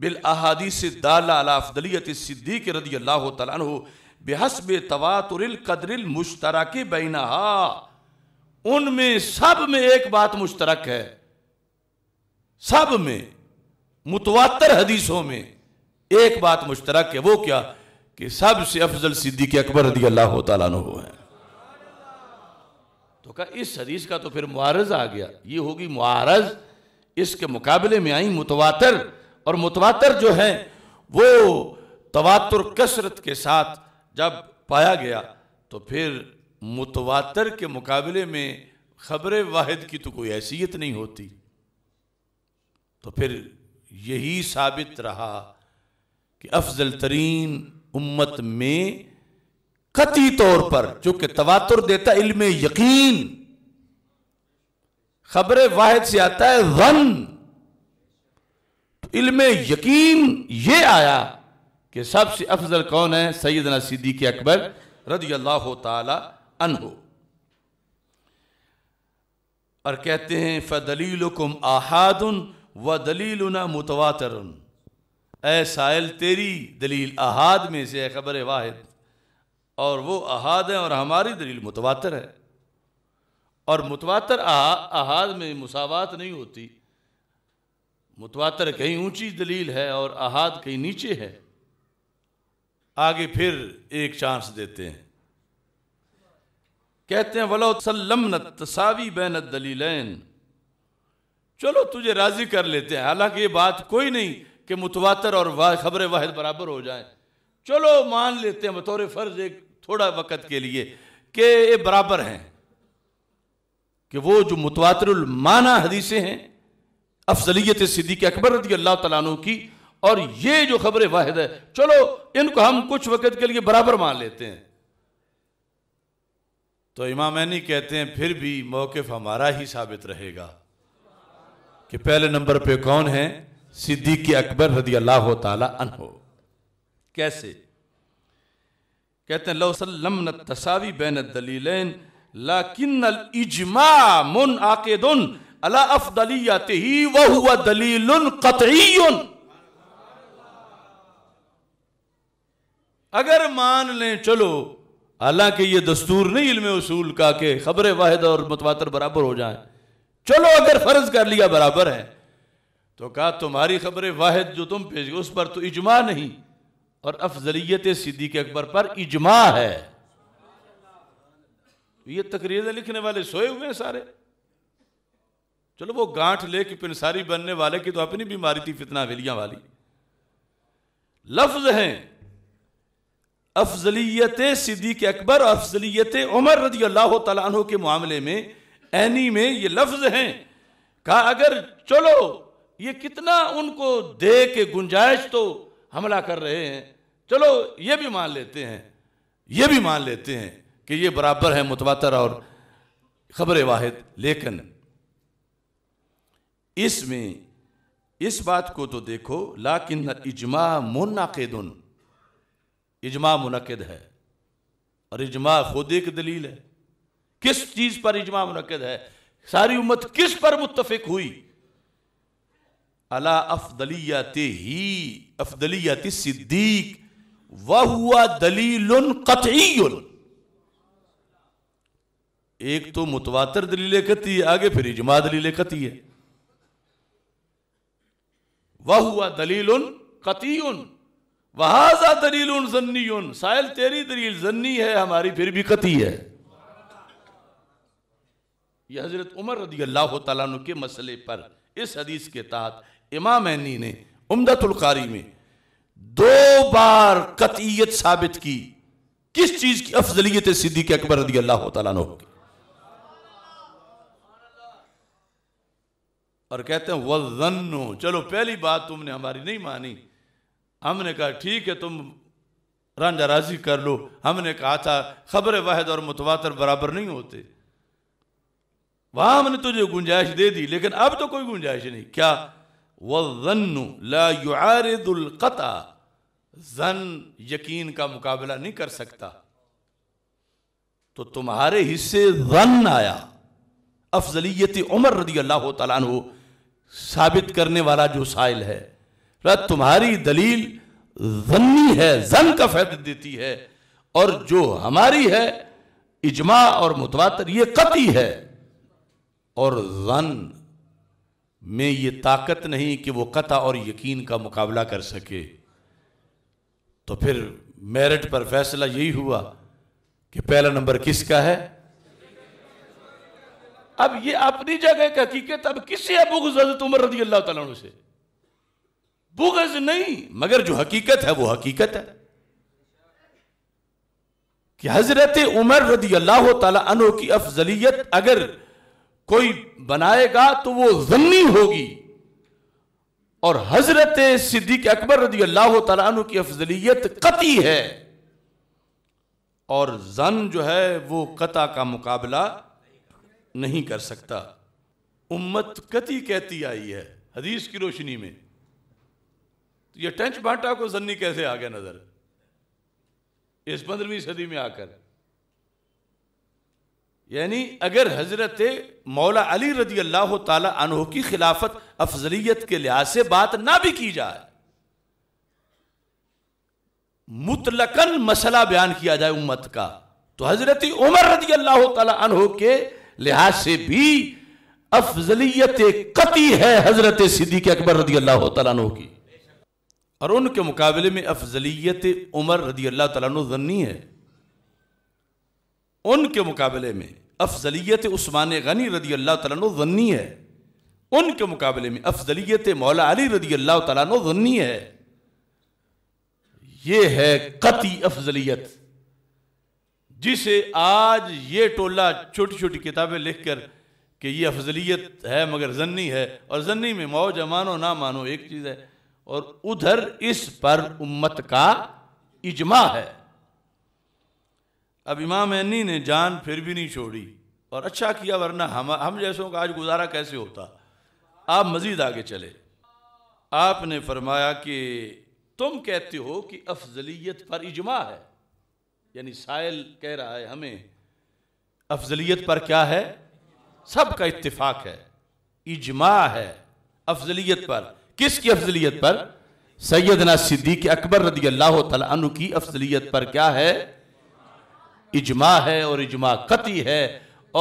बिल अहादीस दालाफदलियत सिद्दीक रदी अल्लाह तु बेहसब तवातुरिल कदरिल मुश्तरक बैनहा उनमें सब में एक बात मुश्तरक है सब में मुतवातर हदीसों में एक बात मुश्तरक है वो क्या कि सबसे अफजल सिद्दीक अकबर रदी अल्लाह तु है तो क्या इस हदीस का तो फिर मुआरज आ गया ये होगी मुआरज इसके मुकाबले में आई मुतवातर और मुतवातर जो हैं वो तवातुर कसरत के साथ जब पाया गया तो फिर मुतवातर के मुकाबले में खबर वाहिद की तो कोई हैसियत नहीं होती तो फिर यही साबित रहा कि अफजल तरीन उम्मत में कती तौर पर जो कि तवातुर देता इल्म यकीन खबर वाहिद से आता है वन तो इल्म यकीन ये आया कि सबसे अफजल कौन है सैदना सिद्दीक अकबर रजी अल्लाह तहो और कहते हैं फ़दलील आहादन व दलील ना मुतवातर ए साइल तेरी दलील अहाद में से है खबर वाहिद और वो अहाद है और हमारी दलील मुतवातर है और मुतवातर अहाद में मुसावात नहीं होती मुतवातर कहीं ऊंची दलील है और अहाद कहीं नीचे है आगे फिर एक चांस देते हैं कहते हैं वलो सल्लम तसावी बैन दलीलैन चलो तुझे राजी कर लेते हैं हालांकि ये बात कोई नहीं कि मुतवातर और वाह खबर वाहिद बराबर हो जाए चलो मान लेते हैं बतौर फ़र्ज एक थोड़ा वक़्त के लिए कि ये बराबर हैं कि वो जो माना हदीसें हैं अफजलियत सिद्दीक अकबर रदी अल्लाह तु की और ये जो खबर वाहिद है चलो इनको हम कुछ वक़्त के लिए बराबर मान लेते हैं तो इमामैनी कहते हैं फिर भी मौकफ हमारा ही साबित रहेगा कि पहले नंबर पे कौन है सिद्दीक अकबर रदी अल्लाह तहो कैसे कहते हैं लोसलम तसावी बैन दलील लाकिन इजमा मुन दुन अला अफदलियत ही वह हुआ दलील अगर मान लें चलो हालांकि ये दस्तूर नहीं इल्म उसूल का के खबर वाहिद और मुतवातर बराबर हो जाए चलो अगर फर्ज कर लिया बराबर है तो कहा तुम्हारी खबर वाहिद जो तुम भेज उस पर तो इजमा नहीं और अफजलियत सिद्दीक अकबर पर इजमा है ये तकरीरें लिखने वाले सोए हुए हैं सारे चलो वो गांठ ले कि पिनसारी बनने वाले की तो अपनी बीमारी थी फितना हवेलियां वाली लफ्ज हैं अफजलियत सिद्दीक अकबर अफजलियत उमर रजी अल्लाह तला के मामले में ऐनी में ये लफ्ज हैं कहा अगर चलो ये कितना उनको दे के गुंजाइश तो हमला कर रहे हैं चलो ये भी मान लेते हैं ये भी मान लेते हैं कि ये बराबर है मुतवातर और खबर वाहिद लेकिन इसमें इस बात को तो देखो लाकिन इजमा मुनद इजमा मुनद है और इजमा खुद एक दलील है किस चीज पर इजमा मुनद है सारी उम्मत किस पर मुतफिक हुई अला अफदलिया ही अफदलिया सिद्दीक वह हुआ दलील एक तो मुतवातर दलील कती है आगे फिर इजमा दलील कती है वह हुआ दलील उन कती उन वहाजा दलील उन जन्नी उन साहल तेरी दलील जन्नी है हमारी फिर भी कती है यह हजरत उमर रदी अल्लाह तु के मसले पर इस हदीस के तहत इमाम ने उमदतुल्कारी में दो बार कतियत साबित की किस चीज की अफजलियत सिद्दीक अकबर रदी अल्लाह तु की और कहते हैं वजन्नो चलो पहली बात तुमने हमारी नहीं मानी हमने कहा ठीक है तुम रांझा राजी कर लो हमने कहा था अच्छा, खबर वाहद और मुतवातर बराबर नहीं होते वहां हमने तुझे गुंजाइश दे दी लेकिन अब तो कोई गुंजाइश नहीं क्या वजन्नु ला युआरिदुल कता जन यकीन का मुकाबला नहीं कर सकता तो तुम्हारे हिस्से जन आया अफजलियत उमर रदी अल्लाह तला साबित करने वाला जो साइल है तुम्हारी दलील जन्नी है जन का फायदा देती है और जो हमारी है इजमा और मुतवातर ये कति है और जन में ये ताकत नहीं कि वो कथा और यकीन का मुकाबला कर सके तो फिर मेरिट पर फैसला यही हुआ कि पहला नंबर किसका है अब ये अपनी जगह की हकीकत अब किसी बुगज हजरत उमर रजी अल्लाह तु से बुगज नहीं मगर जो हकीकत है वो हकीकत है कि हजरत उमर रदी अल्लाह तु की अफजलियत अगर कोई बनाएगा तो वो जमनी होगी और हजरत सिद्दीक अकबर रदी अल्लाह तु की अफजलियत कती है और जन जो है वो कता का मुकाबला नहीं कर सकता उम्मत कति कहती आई है हदीस की रोशनी में तो यह टेंच बांटा को जन्नी कैसे आ गया नजर इस पंद्रहवीं सदी में आकर यानी अगर हजरत मौला अली रजी अल्लाह तह की खिलाफत अफजलियत के लिहाज से बात ना भी की जाए मुतलकन मसला बयान किया जाए उम्मत का तो हजरत उमर रजी अल्लाह तह के लिहाज से भी अफजलियत कती है हजरत के अकबर रदी अल्लाह तु की और उनके मुकाबले में अफजलियत उमर रदी अल्लाह तनी है उनके मुकाबले में अफजलियत उस्मान गनी रदी अल्लाह तनी है उनके मुकाबले में अफजलियत मौला अली रदी अल्लाह तनी है ये है कति अफजलियत जिसे आज ये टोला छोटी छोटी किताबें लिख कर कि ये अफजलियत है मगर जन्नी है और जन्नी में मौज मानो ना मानो एक चीज़ है और उधर इस पर उम्मत का इजमा है अब इमाम अन्नी ने जान फिर भी नहीं छोड़ी और अच्छा किया वरना हम हम जैसों का आज गुजारा कैसे होता आप मज़ीद आगे चले आपने फरमाया कि तुम कहते हो कि अफजलियत पर इजमा है यानी साइल कह रहा है हमें अफजलियत पर क्या है सबका इतफाक है इजमा है अफजलियत पर किसकी अफजलियत पर सैदना सिद्दीक अकबर रदी अल्लाह तु की अफजलियत पर क्या है इजमा है और इजमा कती है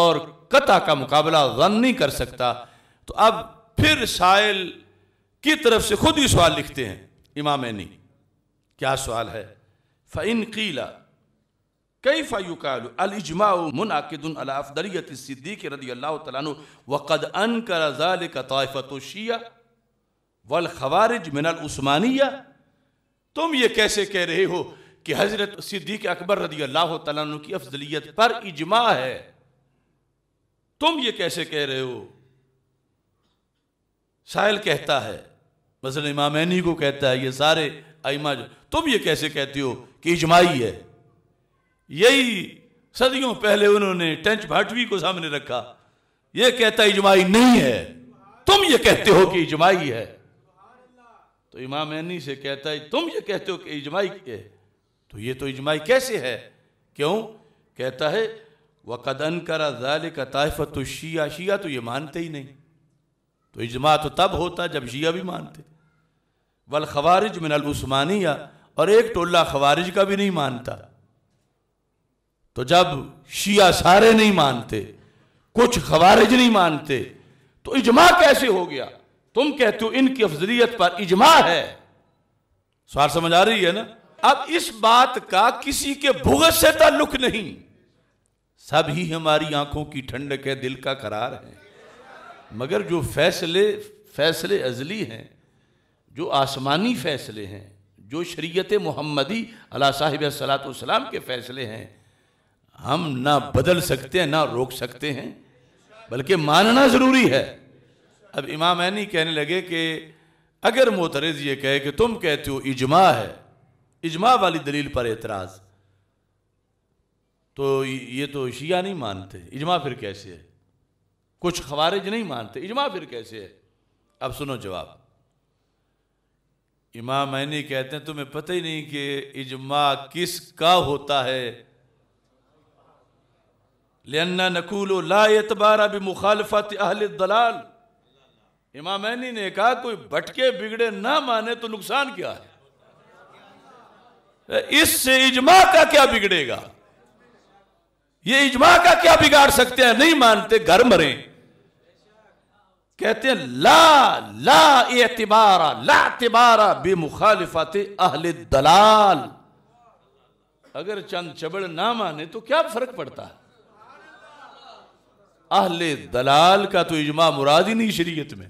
और कता का मुकाबला रन नहीं कर सकता तो अब फिर साइल की तरफ से खुद ही सवाल लिखते हैं इमाम क्या सवाल है फिनकीला कई फ़ायुकाल अलजमा मुनद अलाफदरीत सिद्दीक रदी अल्लाह तन वक़द अन कराजाल का तोफ़तशिया वल खवारिज मिनल उस्मानिया तुम ये कैसे कह रहे हो कि हज़रत सिद्दीक अकबर रदी अल्लाह तु की अफजलियत पर इजमा है तुम ये कैसे कह रहे हो साहिल कहता है मसल इमाम को कहता है ये सारे आइमा तुम ये कैसे कहते हो कि इजमाई है यही सदियों पहले उन्होंने टेंच भाटवी को सामने रखा यह कहता इजमाई नहीं है तुम ये कहते हो कि इजमाई है तो इमाम एनी से कहता है तुम ये कहते हो कि इजमाई है तो ये तो इजमाई कैसे है क्यों कहता है वकदन करा जाल का तो शिया शिया तो ये मानते ही नहीं तो इजमा तो तब होता जब शिया भी मानते वल खवारिज मिनल उस्मानिया और एक टोला खवारिज का भी नहीं मानता तो जब शिया सारे नहीं मानते कुछ खवारिज नहीं मानते तो इजमा कैसे हो गया तुम कहते हो इनकी अफजलियत पर इजमा है सवाल समझ आ रही है ना अब इस बात का किसी के भुगत से ताल्लुक नहीं सब ही हमारी आंखों की ठंडक है दिल का करार है मगर जो फैसले फैसले अजली हैं जो आसमानी फैसले हैं जो शरीयत मोहम्मदी अला साहिब सलात के फैसले हैं हम ना बदल सकते हैं ना रोक सकते हैं बल्कि मानना ज़रूरी है अब इमाम ऐनी कहने लगे कि अगर मोतरज ये कहे कि तुम कहते हो इजमा है इजमा वाली दलील पर एतराज़ तो ये तो शिया नहीं मानते इजमा फिर कैसे है कुछ खबारिज नहीं मानते इजमा फिर कैसे है अब सुनो जवाब इमाम ऐनी कहते हैं तुम्हें पता ही नहीं कि इजमा किस का होता है लन्ना नकूल लातबारा भी मुखालफत अहल दलाल इमामैनी ने कहा कोई भटके बिगड़े ना माने तो नुकसान क्या है इससे इजमा का क्या बिगड़ेगा ये इजमा का क्या बिगाड़ सकते हैं नहीं मानते घर मरे कहते हैं ला ला एतबारा ला तिबारा बे मुखालिफात अहल दलाल अगर चंद चबड़ ना माने तो क्या फर्क पड़ता है अहले दलाल का तो इजमा मुराद ही नहीं शरीयत में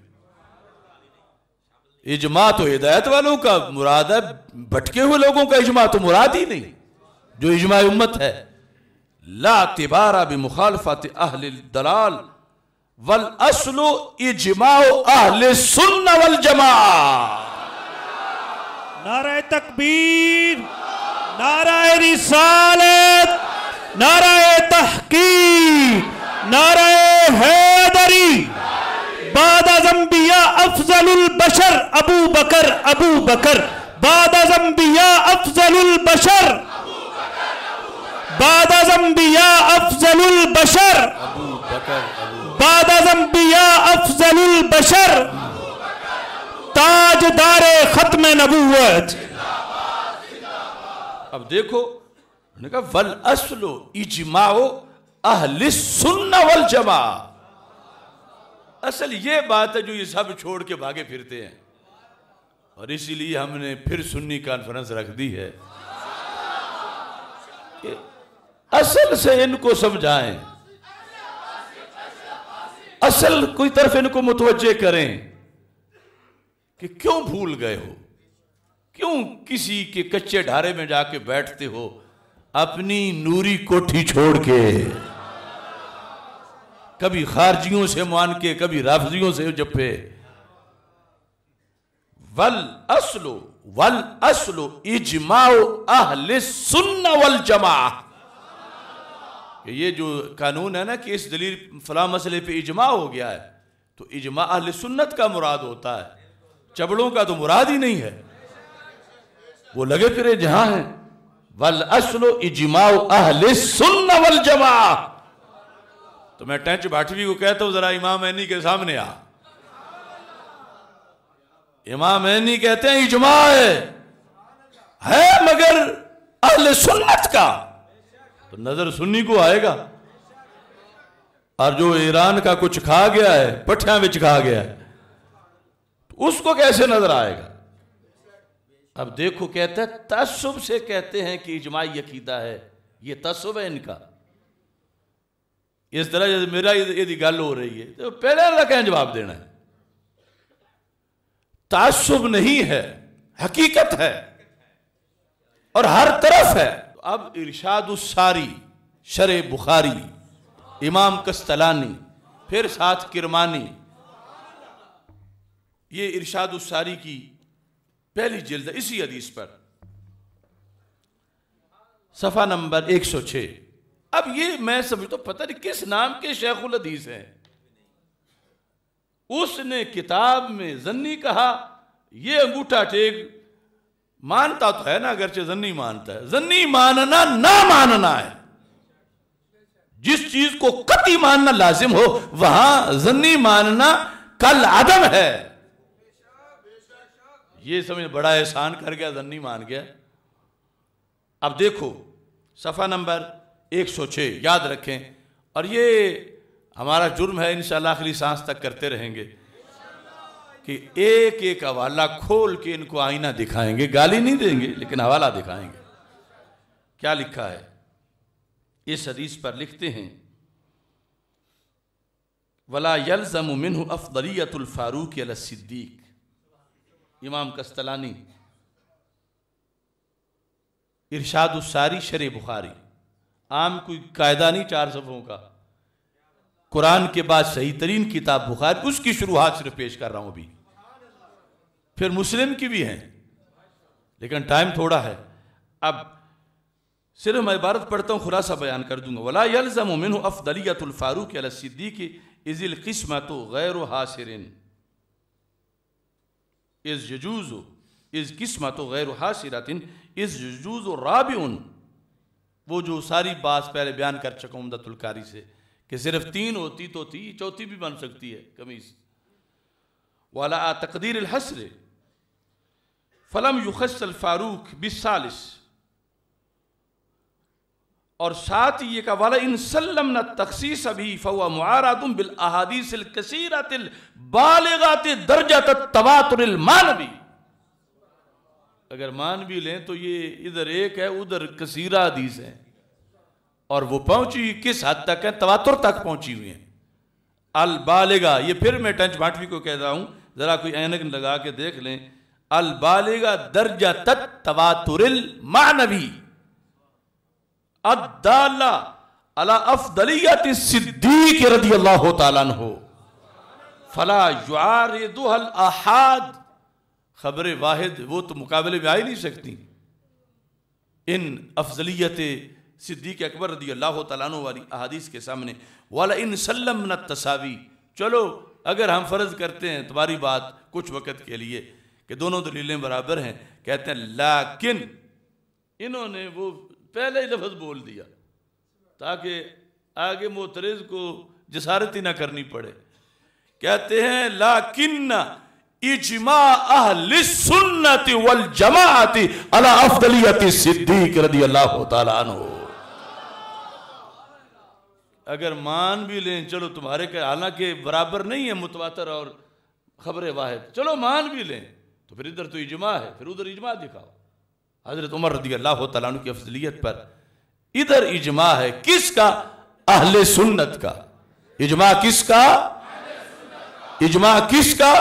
इजमा तो हिदायत वालों का मुराद है भटके हुए लोगों का इजमा तो मुराद ही नहीं जो इजमा उम्मत है ला तिबारा भी मुखालफत अहल दलाल वल असलो इजमाओ अहल सुन्ना वल जमा नाराय तकबीर नाराय रिसालत नाराय तहकीक नाराय हैदरी बाद अजम्बिया अफजल बशर अबू बकर अबू बकर बाद अजम्बिया अफजल बशर बाद अजम्बिया अफजल बशर बाद अजम्बिया अफजल बशर दारे खत्म नबूवत अब देखो वल असलो इजमाओ सुन्ना वल जमा असल ये बात है जो ये सब छोड़ के भागे फिरते हैं और इसीलिए हमने फिर सुन्नी कॉन्फ्रेंस रख दी है कि असल से इनको समझाएं असल कोई तरफ इनको मुतवजे करें कि क्यों भूल गए हो क्यों किसी के कच्चे ढारे में जाके बैठते हो अपनी नूरी कोठी छोड़ के कभी खारजियों से मान के कभी राफजियों से जपे वल असलो वल असलो इजमाओ अहल सुन्न वल जमा ये जो कानून है ना कि इस दलील फला मसले पे इजमा हो गया है तो इजमा अहल सुन्नत का मुराद होता है चबड़ों का तो मुराद ही नहीं है वो लगे फिरे जहां है वल असलो इजमाओ अहल सुन्न वल जमा तो मैं टेंच भाटवी को कहता हूं जरा इमाम ऐनी के सामने आ इमाम ऐनी कहते हैं इजमा है, है मगर अहल सुन्नत का तो नजर सुन्नी को आएगा और जो ईरान का कुछ खा गया है पठिया बिच खा गया है तो उसको कैसे नजर आएगा अब देखो कहते हैं तस्सुब से कहते हैं कि इजमाई यकीदा है ये तस्सुब है इनका इस तरह जैसे मेरा यदि गल हो रही है तो पहले का क्या जवाब देना है तासुब नहीं है हकीकत है और हर तरफ है अब इर्शाद सारी शर बुखारी इमाम कस्तलानी फिर साथ किरमानी ये इर्शाद सारी की पहली जिल्द इसी हदीस पर सफा नंबर 106 अब ये मैं समझता तो पता नहीं किस नाम के शेखुल हदीस है उसने किताब में जन्नी कहा ये अंगूठा टेक मानता तो है ना अगर अगरचे जन्नी मानता है जन्नी मानना ना मानना है जिस चीज को कति मानना लाजिम हो वहां जन्नी मानना कल आदम है ये समझ बड़ा एहसान कर गया जन्नी मान गया अब देखो सफा नंबर 106 याद रखें और ये हमारा जुर्म है इन आखिरी सांस तक करते रहेंगे कि एक एक हवाला खोल के इनको आईना दिखाएंगे गाली नहीं देंगे लेकिन हवाला दिखाएंगे क्या लिखा है इस हदीस पर लिखते हैं वला यलजम फारूक अल सिद्दीक इमाम कस्तलानी सारी शर बुखारी आम कोई कायदा नहीं चार सफ़ों का कुरान के बाद सही तरीन किताब बुखार उसकी शुरुआत सिर्फ पेश कर रहा हूं अभी फिर मुस्लिम की भी हैं लेकिन टाइम थोड़ा है अब सिर्फ मैं इबारत पढ़ता हूँ खुलासा बयान कर दूंगा वला यलजम मिन अफदलियतफ़ारूक अलसिद्दीक इज़िल किस्मत गैर हासिरन इज़ यजूज़ इज़ किस्मत गैर हासिरतिन इज़ यजूज़ राबिउन वो जो सारी बात पहले बयान कर चुका हूँ दतुलकारी से कि सिर्फ तीन होती तो थी चौथी भी बन सकती है कमीज वाला तकदीर हसर फलम युखसल फारूक बिसालिस और साथ ही ये का वाला इन सल्लम न तकसीस अभी फ़वा तुम बिल अहादीसिल तिल बालेगा दर्जा तबातुल मानवी अगर मान भी लें तो ये इधर एक है उधर कसीरा हदीस है और वो पहुंची किस हद तक है तवातुर तक पहुंची हुई है अल बालिगा ये फिर मैं टंच भाटवी को कह रहा हूं ज़रा कोई ऐनक लगा के देख लें अल दर्जा तत तवातुरिल मानवी अदाला अला अफदलियत सिद्दीक रदी अल्लाह तला हो फला युआर अहाद खबर वाहिद वो तो मुकाबले में आ ही नहीं सकती इन अफजलियत सिद्दीक अकबर रदी अल्लाह तैन वाली अहादीस के सामने वाला इन सल्लम न तसावी चलो अगर हम फ़र्ज करते हैं तुम्हारी बात कुछ वक़्त के लिए कि दोनों दलीलें बराबर हैं कहते हैं लाकिन इन्होंने वो पहले ही लफ्ज़ बोल दिया ताकि आगे मोतरेज को जसारती ना करनी पड़े कहते हैं लाकिन ना इजमा अहलिस सुन्नति वल जमाति अला अफदलियति सिद्दीक रदी अल्लाह अनु अगर मान भी लें चलो तुम्हारे के हालांकि बराबर नहीं है मुतवातर और खबरें वाहिद चलो मान भी लें तो फिर इधर तो इजमा है फिर उधर इजमा दिखाओ हजरत उमर रदी अल्लाह तु की अफजलियत पर इधर इजमा है किसका अहल सुन्नत का इजमा किसका इजमा किसका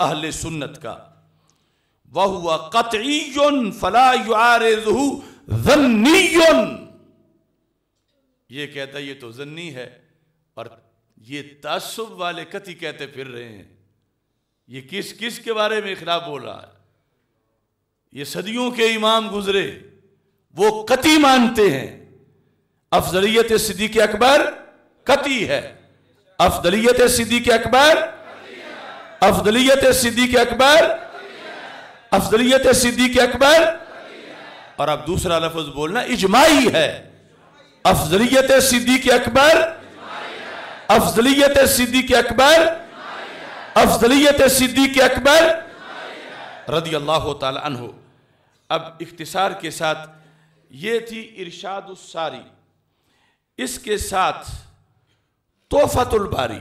अहल सुन्नत का वह हुआ कतई फलाजन्नी ये कहता ये तो जन्नी है और ये तसुब वाले कति कहते फिर रहे हैं ये किस किस के बारे में खिलाफ बोल रहा है ये सदियों के इमाम गुजरे वो कति मानते हैं अफजलियत सिद्दीक अकबर कति है अफजलियत सिद्दीक अकबर अफजलियत सिद्दीक अकबर अफजलियत सिद्दीक अकबर और अब दूसरा लफ्ज बोलना इजमाही है अफजलियत सिद्दीक अकबर अफजलियत सिद्दीक अकबर अफजलियत सिद्दीक अकबर रदी अल्लाह तहो अब इख्तिसार के साथ ये थी इरशाद सारी इसके साथ तोहफतुल बारी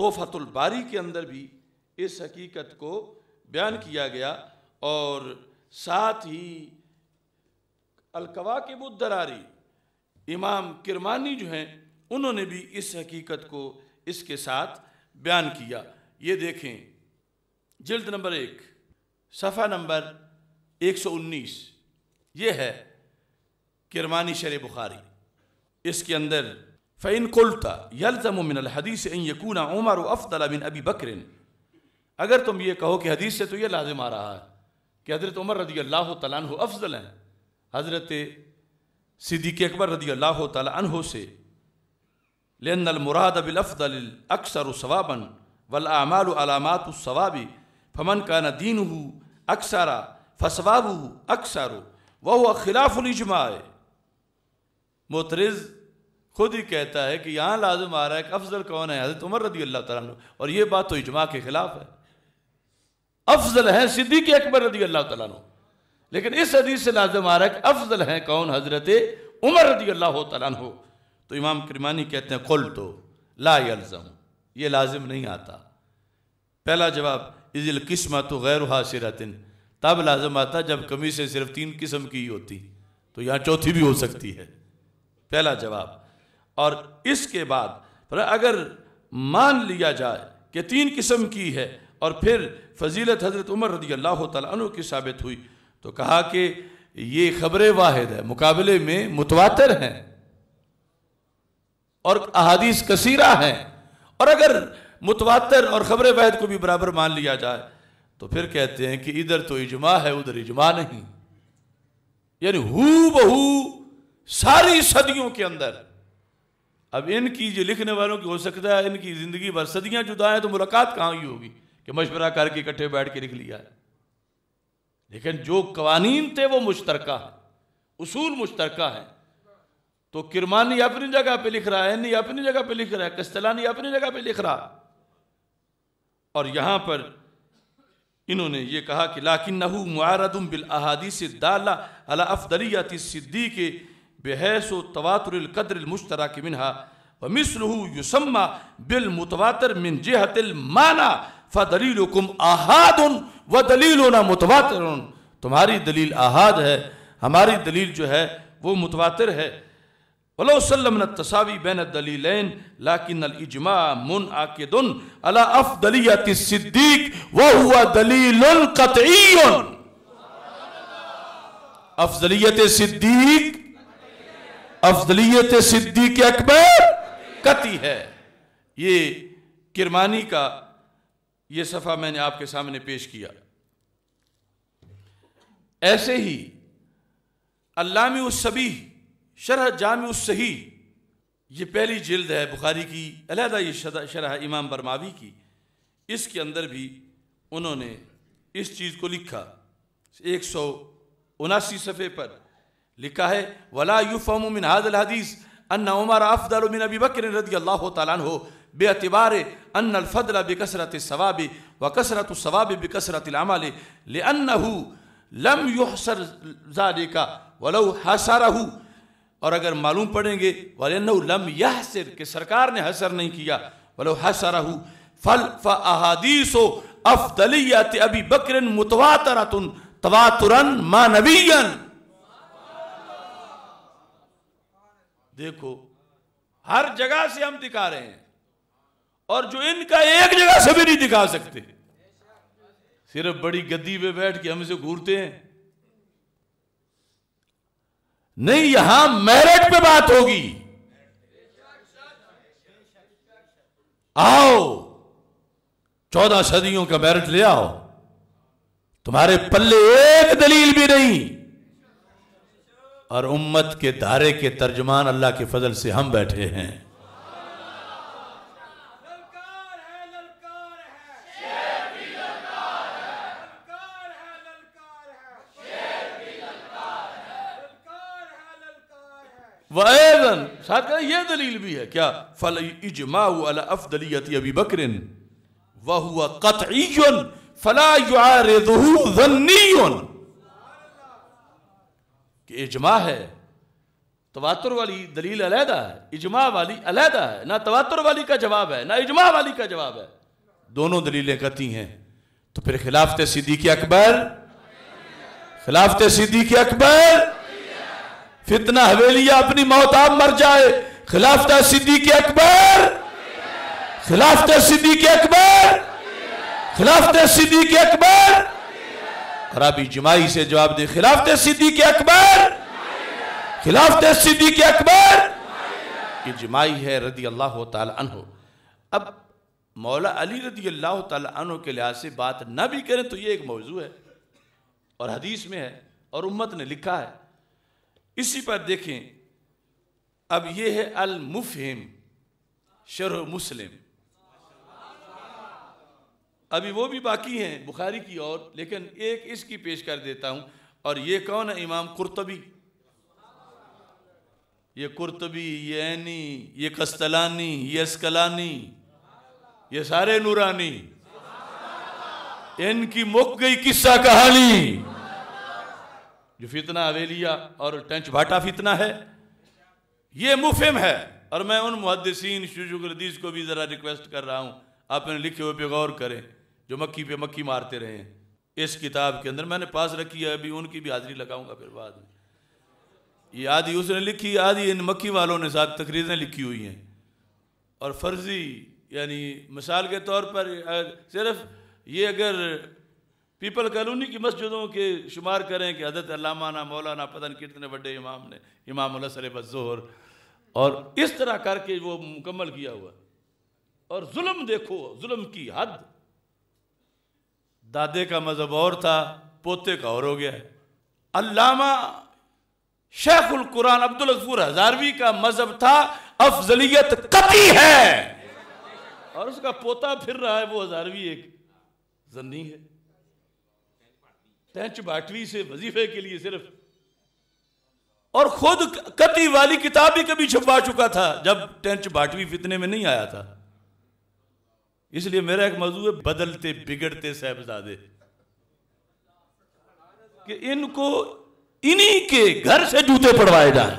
तोहफतुल बारी के अंदर भी इस हकीकत को बयान किया गया और साथ ही अलकवा के बुद्धरारी इमाम किरमानी जो हैं उन्होंने भी इस हकीकत को इसके साथ बयान किया ये देखें जल्द नंबर एक सफ़ा नंबर 119 ये है किरमानी शर बुखारी इसके अंदर فإن قلت يلزم من الحديث ان يكون عمر افضل من أبي بكر اگر تم یہ کہو کہ حدیث سے تو یہ لازم آ رہا ہے کہ حضرت عمر رضی اللہ تعالیٰ عنہ افضل ہیں حضرت صدیق اکبر رضی اللہ تعالیٰ عنہ سے لأن المراد بالافضل الاكثر ثوابا والاعمال علامات الثواب فمن كان دينه اكثر فثوابه اكثر وهو خلاف الاجماع معترض खुद ही कहता है कि यहाँ लाजम आ रहा है कि अफजल कौन है हजरत उमर रदी अल्लाह तु और ये बात तो इजमा के खिलाफ है अफजल है सिद्दीक अकबर रदी अल्लाह तु लेकिन इस हदीस से लाजम आ रहा है कि अफजल है कौन हजरत उमर रदी अल्लाह तला हो तो इमाम करमानी कहते हैं खुल तो ला अल्ज़म ये लाजिम नहीं आता पहला जवाब इजिल किस्मत गैर हासिरतिन तब लाजम आता जब कमी से सिर्फ तीन किस्म की ही होती तो यहाँ चौथी भी हो सकती है पहला जवाब और इसके बाद पर अगर मान लिया जाए कि तीन किस्म की है और फिर फजीलत हज़रत उमर रदी अल्लाह तु की साबित हुई तो कहा कि ये खबरें वाहिद है मुकाबले में मुतवातर हैं और अहादीस कसीरा हैं और अगर मुतवातर और खबर वाहिद को भी बराबर मान लिया जाए तो फिर कहते हैं कि इधर तो इजमा है उधर इजमा नहीं यानी हु बहू सारी सदियों के अंदर अब इनकी जो लिखने वालों की हो सकता है इनकी ज़िंदगी भर सदियां जुदा है तो मुलाकात कहाँ की होगी कि मशवरा करके इकट्ठे बैठ के लिख लिया है लेकिन जो कवानीन थे वो मुश्तरका है उसूल मुश्तरका है तो किरमानी अपनी जगह पे लिख रहा है इन अपनी जगह पे लिख रहा है कस्तलानी अपनी जगह पे लिख रहा और यहां पर इन्होंने ये कहा कि लाकिन नहू मारदम बिल अहादी दाला अला अफदरियाती सिद्दीक़ بحيث تواتر القدر المشترك منها ومثله يسمى بالمتواتر من جهة المعنى فدليلكم آهاد ودليلنا متواتر تمہاری دلیل آهاد ہے ہماری دلیل جو ہے وہ متواتر ہے ولو سلمنا التساوی بین الدلیلین لكن الاجماع منعقد على افضليه الصديق وهو دليل قطعی افضليه الصديق अफजलियत के अकबर कती है ये किरमानी का ये सफ़ा मैंने आपके सामने पेश किया ऐसे ही अल्लामी सभी शरह जाम सही ये पहली जिल्द है बुखारी की अलहदा ये शरह इमाम बरमावी की इसके अंदर भी उन्होंने इस चीज़ को लिखा एक सौ उनासी सफ़े पर लिखा है वला युफ़म मिन हादल हदीस अन उमर अफदल मिन अबी बकर रदी अल्लाह तालन हो बेअतबार अन अलफ़ल बिकसरत सवाब व कसरत सवाब बिकसरत बकसरत अमल लन्न लम युसर जाले का वलो हसरहू और अगर मालूम पड़ेंगे वलन लम यह सिर के सरकार ने हसर नहीं किया वलो हसरहू फल फहादीस हो अफदलियात अभी बकर मुतवा तुन तवातुरन मानवीयन देखो हर जगह से हम दिखा रहे हैं और जो इनका एक जगह से भी नहीं दिखा सकते सिर्फ बड़ी गद्दी पे बैठ के हम इसे घूरते हैं नहीं यहां मेरिट पे बात होगी आओ चौदह सदियों का मेरिट ले आओ तुम्हारे पल्ले एक दलील भी नहीं और उम्मत के दायरे के तर्जमान अल्लाह के फजल से हम बैठे हैं साथ कह यह दलील भी है क्या फल इजमा अफदलियत अबी बकरिन वह हुआ कथ फला कि इजमा है तवातुर वाली दलील अलहदा है इजमा वाली अलहदा है ना तवातुर वाली का जवाब है ना इजमा वाली का जवाब है दोनों दलीलें कती हैं तो फिर खिलाफत के अकबर खिलाफत के अकबर फितना हवेलिया अपनी मौत आप मर जाए खिलाफत के अकबर खिलाफत के अकबर खिलाफत के अकबर खराबी जमाई से जवाब दे खिलाफत के अकबर खिलाफत के अकबर ये जमाई है रदी अल्लाह तहो अब मौला अली रदी अल्लाह तहो के लिहाज से बात ना भी करें तो यह एक मौजू है और हदीस में है और उम्मत ने लिखा है इसी पर देखें अब यह है अल मुफहिम शर मुस्लिम अभी वो भी बाकी हैं बुखारी की और लेकिन एक इसकी पेश कर देता हूँ और ये कौन है इमाम कुरतबी ये कुरतबी ये ऐनी ये कस्तलानी ये अस्कलानी ये सारे नूरानी इनकी मुक गई किस्सा कहानी जो फितना अवेलिया और टेंच भाटा फितना है ये मुफिम है और मैं उन मुहदसिन शुजुगरदीस को भी ज़रा रिक्वेस्ट कर रहा हूँ आप इन्हें लिखे हुए पे गौर करें जो मक्खी पे मक्खी मारते रहे हैं इस किताब के अंदर मैंने पास रखी है अभी उनकी भी हाजिरी लगाऊंगा फिर बाद में ये आधी उसने लिखी आधी इन मक्खी वालों ने साथ तकरीरें लिखी हुई हैं और फर्जी यानी मिसाल के तौर पर सिर्फ ये अगर पीपल कॉलोनी की मस्जिदों के शुमार करें कि हजरत अलामाना मौलाना पतन कितने बड़े इमाम ने इमाम बजोर और इस तरह करके वो मुकम्मल किया हुआ और जुल्म देखो जुल्म की हद दादे का मज़हब और था पोते का और हो गया है अल्लामा शेखुल कुरान अब्दुल गफूर हजारवी का मजहब था अफजलियत कती है और उसका पोता फिर रहा है वो हजारवी एक जन्नी है टैंच बाटवी से वजीफे के लिए सिर्फ और खुद कती वाली किताब भी कभी छपवा चुका था जब टेंच बाटवी फितने में नहीं आया था इसलिए मेरा एक मौजू है बदलते बिगड़ते साहबजादे कि इनको इन्हीं के घर से जूते पड़वाए जाए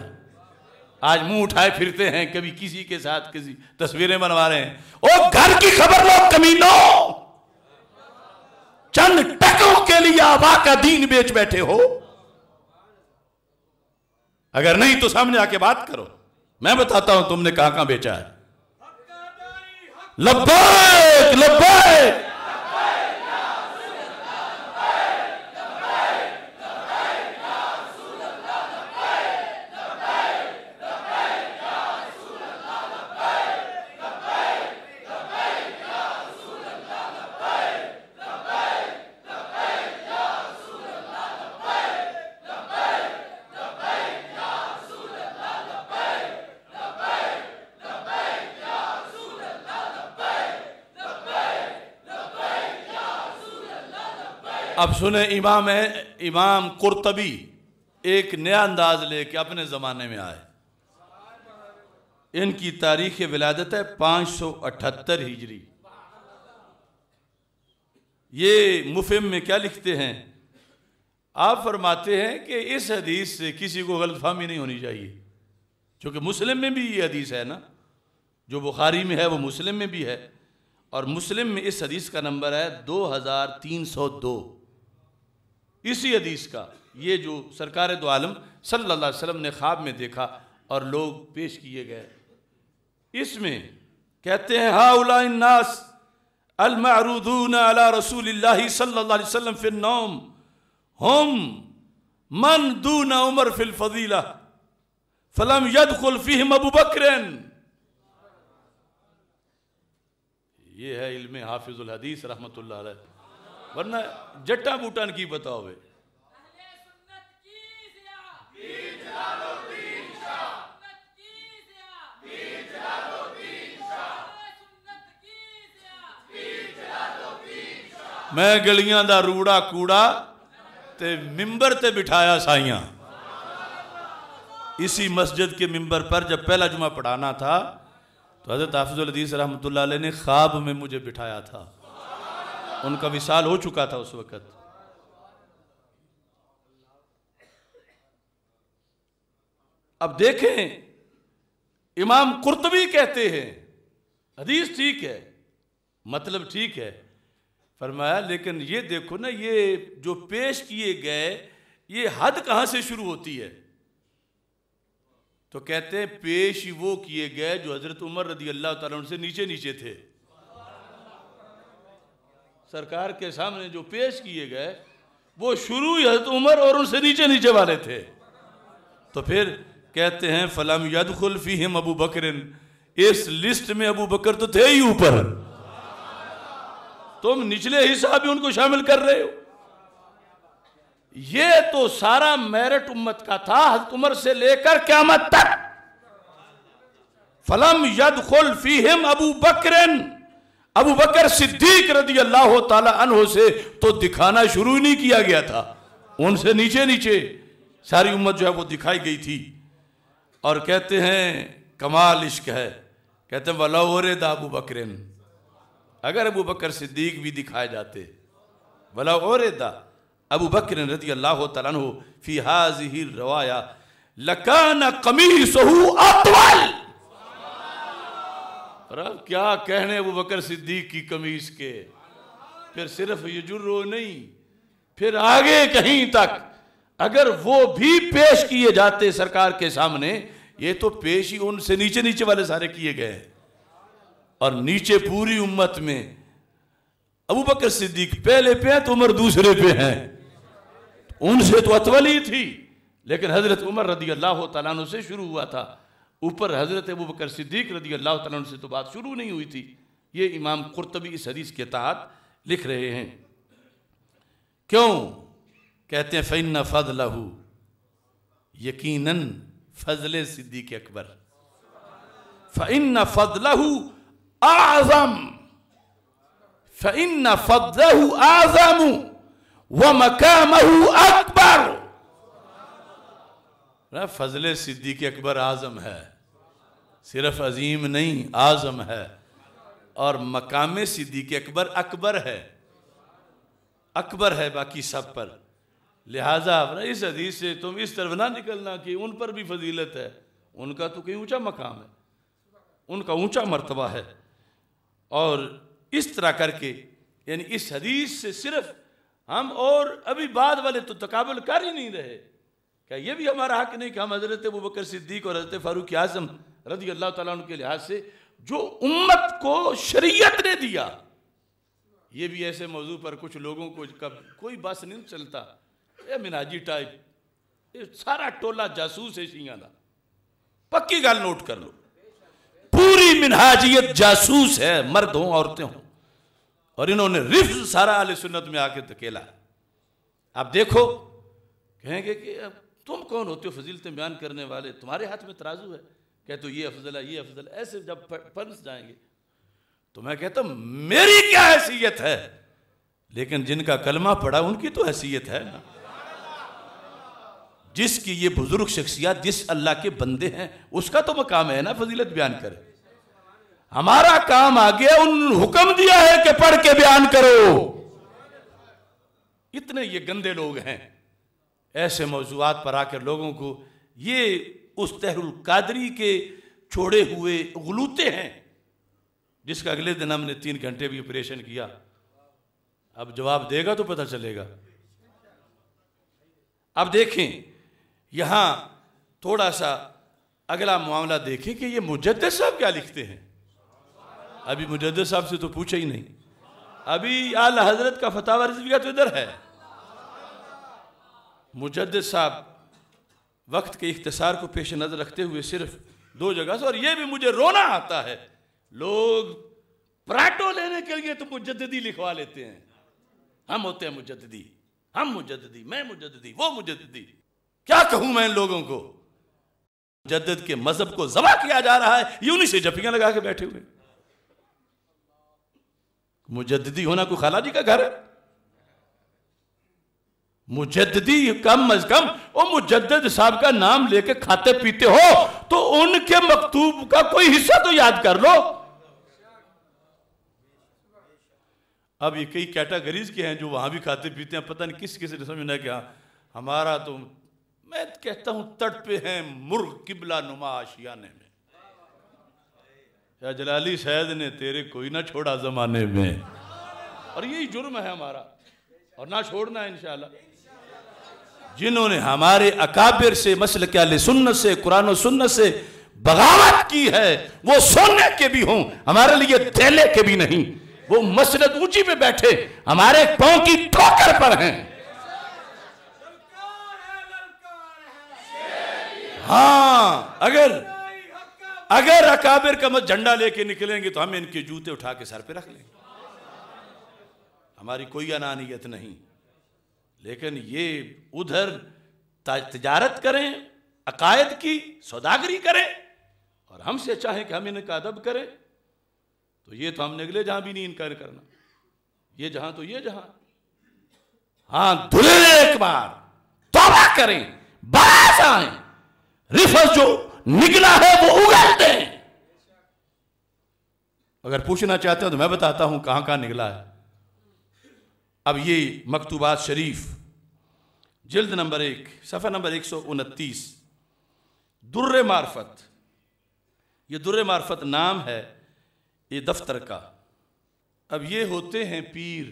आज मुंह उठाए फिरते हैं कभी किसी के साथ किसी तस्वीरें बनवा रहे हैं ओ घर की खबर लो कमीनो चंद टकों के लिए आवा का दीन बेच बैठे हो अगर नहीं तो सामने आके बात करो मैं बताता हूं तुमने कहां कहां बेचा है लब्बैक लब्बैक आप सुने इमाम है इमाम कुरतबी एक नया अंदाज लेके अपने ज़माने में आए इनकी तारीख विलादत है पांच सौ अठहत्तर हिजरी ये मुफिम में क्या लिखते हैं आप फरमाते हैं कि इस हदीस से किसी को गलतफहमी नहीं होनी चाहिए क्योंकि मुस्लिम में भी ये हदीस है ना जो बुखारी में है वो मुस्लिम में भी है और मुस्लिम में इस हदीस का नंबर है दो हज़ार तीन सौ दो इसी हदीस का ये जो सरकार दो आलम सल्लल्लाहु अलैहि वसल्लम ने ख्वाब में देखा और लोग पेश किए गए इसमें कहते हैं हा उलास अलमरूदून अला रसूल सल्ला वसम फिर नौम हम मन दू न उमर फिल फजीला फलम यद खुलफ़ीम मबू बकरन ये है इल्म हाफिज़ुल हदीस रहमतुल्लाह अलैह वरना जट्टा बूटा की बताओ मैं गलियां दा रूड़ा कूड़ा ते मिंबर ते बिठाया साइया इसी मस्जिद के मिंबर पर जब पहला जुमा पढ़ाना था तो हजरत हाफिजुल हदीस रहमतुल्लाह ने ख्वाब में मुझे बिठाया था उनका विशाल हो चुका था उस वक़्त अब देखें इमाम कुर्तबी कहते हैं हदीस ठीक है मतलब ठीक है फरमाया लेकिन ये देखो ना ये जो पेश किए गए ये हद कहां से शुरू होती है तो कहते हैं पेश वो किए गए जो हज़रत उमर रदी अल्लाह तला से नीचे नीचे थे सरकार के सामने जो पेश किए गए वो शुरू ही हजरत उमर और उनसे नीचे नीचे वाले थे तो फिर कहते हैं फलाम खुल्फी हिम अबू बकरिन इस लिस्ट में अबू बकर तो थे ही ऊपर तुम निचले हिस्सा भी उनको शामिल कर रहे हो ये तो सारा मेरिट उम्मत का था हजरत उमर से लेकर क्यामत तक फलम यद खुल हिम अबू बकरन अबू बकर सिद्दीक रदी अल्लाह तहो से तो दिखाना शुरू ही नहीं किया गया था उनसे नीचे नीचे सारी उम्मत जो है वो दिखाई गई थी और कहते हैं कमाल इश्क है कहते हैं वलाओरे दा अबू बकरन अगर अबू बकर सिद्दीक भी दिखाए जाते और दा अबू बकर रदी अल्लाह तहो फी हाज ही रवाया लकान कमी सहू अतवल पर अब क्या कहने वो बकर सिद्दीक की कमीज के फिर सिर्फ यजुर्रो नहीं फिर आगे कहीं तक अगर वो भी पेश किए जाते सरकार के सामने ये तो पेश ही उनसे नीचे नीचे वाले सारे किए गए और नीचे पूरी उम्मत में अबू बकर सिद्दीक पहले पे हैं तो उमर दूसरे पे हैं उनसे तो अतवली थी लेकिन हजरत उमर रदी अल्लाह तला से शुरू हुआ था ऊपर हज़रत अबू बकर सिद्दीक रदी अल्लाह तन से तो बात शुरू नहीं हुई थी ये इमाम कुरतबी इस हदीस के तहत लिख रहे हैं क्यों कहते हैं फ़ैन फ़जल लहू यकीन फजल सिद्दीक अकबर फ़ैन लहू आज़म फ़ैन लहू आज़म व मकाम अकबर फजल सिद्दीक अकबर आज़म है सिर्फ अजीम नहीं आज़म है और मकाम सिद्दीक अकबर अकबर है अकबर है बाकी सब पर लिहाजा इस हदीस से तुम इस तरफ ना निकलना कि उन पर भी फजीलत है उनका तो कहीं ऊंचा मकाम है उनका ऊंचा मरतबा है और इस तरह करके यानी इस हदीस से सिर्फ हम और अभी बाद वाले तो तकबल कर ही नहीं रहे क्या ये भी हमारा हक नहीं कि हम हज़रत अबू बकर सिद्दीक और हज़रत फ़ारूक आज़म रजी अल्लाह तला के लिहाज से जो उम्मत को शरीयत ने दिया ये भी ऐसे मौजू पर कुछ लोगों को कब कोई बस नहीं चलता ये मिनाजी टाइप ये सारा टोला जासूस है शिया का पक्की गल नोट कर लो पूरी मिनहाजियत जासूस है मर्द हो औरतें हों और इन्होंने रिफ सारा अल सुन्नत में आके धकेला आप देखो कहेंगे कि अब तुम कौन होते हो फजीलतें बयान करने वाले तुम्हारे हाथ में तराजू है कह तो ये अफजल है ये अफजल है ऐसे जब पंस जाएंगे तो मैं कहता मेरी क्या हैसियत है लेकिन जिनका कलमा पड़ा उनकी तो हैसियत है ना जिसकी ये बुजुर्ग शख्सियत जिस अल्लाह के बंदे हैं उसका तो मकाम है ना फजीलत बयान करे हमारा काम आ गया उन हुक्म दिया है कि पढ़ के बयान करो इतने ये गंदे लोग हैं ऐसे मौजूद पर आकर लोगों को ये उस तहरुल कादरी के छोड़े हुए गलूते हैं जिसका अगले दिन हमने तीन घंटे भी ऑपरेशन किया अब जवाब देगा तो पता चलेगा अब देखें यहां थोड़ा सा अगला मामला देखें कि ये मुजद साहब क्या लिखते हैं अभी मुजद साहब से तो पूछा ही नहीं अभी आला हजरत का फतावा रिजविया तो इधर है मुजद साहब वक्त के इख्तसार को पेश नज़र रखते हुए सिर्फ दो जगह से और यह भी मुझे रोना आता है लोग प्राटो लेने के लिए तो मुजद्दी लिखवा लेते हैं हम होते हैं मुजद्दी हम मुजद्दी मैं मुजद्दी वो मुजद्दी क्या कहूं मैं इन लोगों को मुजद्द के मजहब को जबा किया जा रहा है यूनि से जपियां लगा के बैठे हुए मुजद्दी होना कोई खाला जी का घर है मुजद्दी कम अज कम वो मुजद्द साहब का नाम लेके खाते पीते हो तो उनके मकतूब का कोई हिस्सा तो याद कर लो अब ये कई कैटेगरीज के हैं जो वहां भी खाते पीते हैं पता नहीं किस किसी ने समझना क्या हमारा तो मैं कहता हूं तट पे है मुर्ग किबला नुमा आशियाने में या जलाली सैद ने तेरे कोई ना छोड़ा जमाने में और यही जुर्म है हमारा और ना छोड़ना है इंशाल्लाह जिन्होंने हमारे अकाबिर से मसल क्या सुन्न से कुरान सुन्न से बगावत की है वो सोने के भी हों हमारे लिए थैले के भी नहीं वो मसलत ऊंची पे बैठे हमारे पाओ की ठोकर पर हैं हाँ अगर अगर अकाबिर का मत झंडा लेके निकलेंगे तो हम इनके जूते उठा के सर पे रख लेंगे हमारी कोई अनानियत नहीं लेकिन ये उधर तजारत करें अकायद की सौदागरी करें और हमसे चाहें कि हम इनका अदब करें तो ये तो हम निकले जहां भी नहीं इनकार करना ये जहां तो ये जहां हां धुले एक बार तोबा करें बात आए रिफर जो निकला है वो उगल दें अगर पूछना चाहते हो तो मैं बताता हूं कहां कहां निकला है अब ये मकतूबा शरीफ जल्द नंबर एक सफ़र नंबर एक सौ उनतीस दुर्र मार्फत ये दुर्र मार्फत नाम है ये दफ्तर का अब ये होते हैं पीर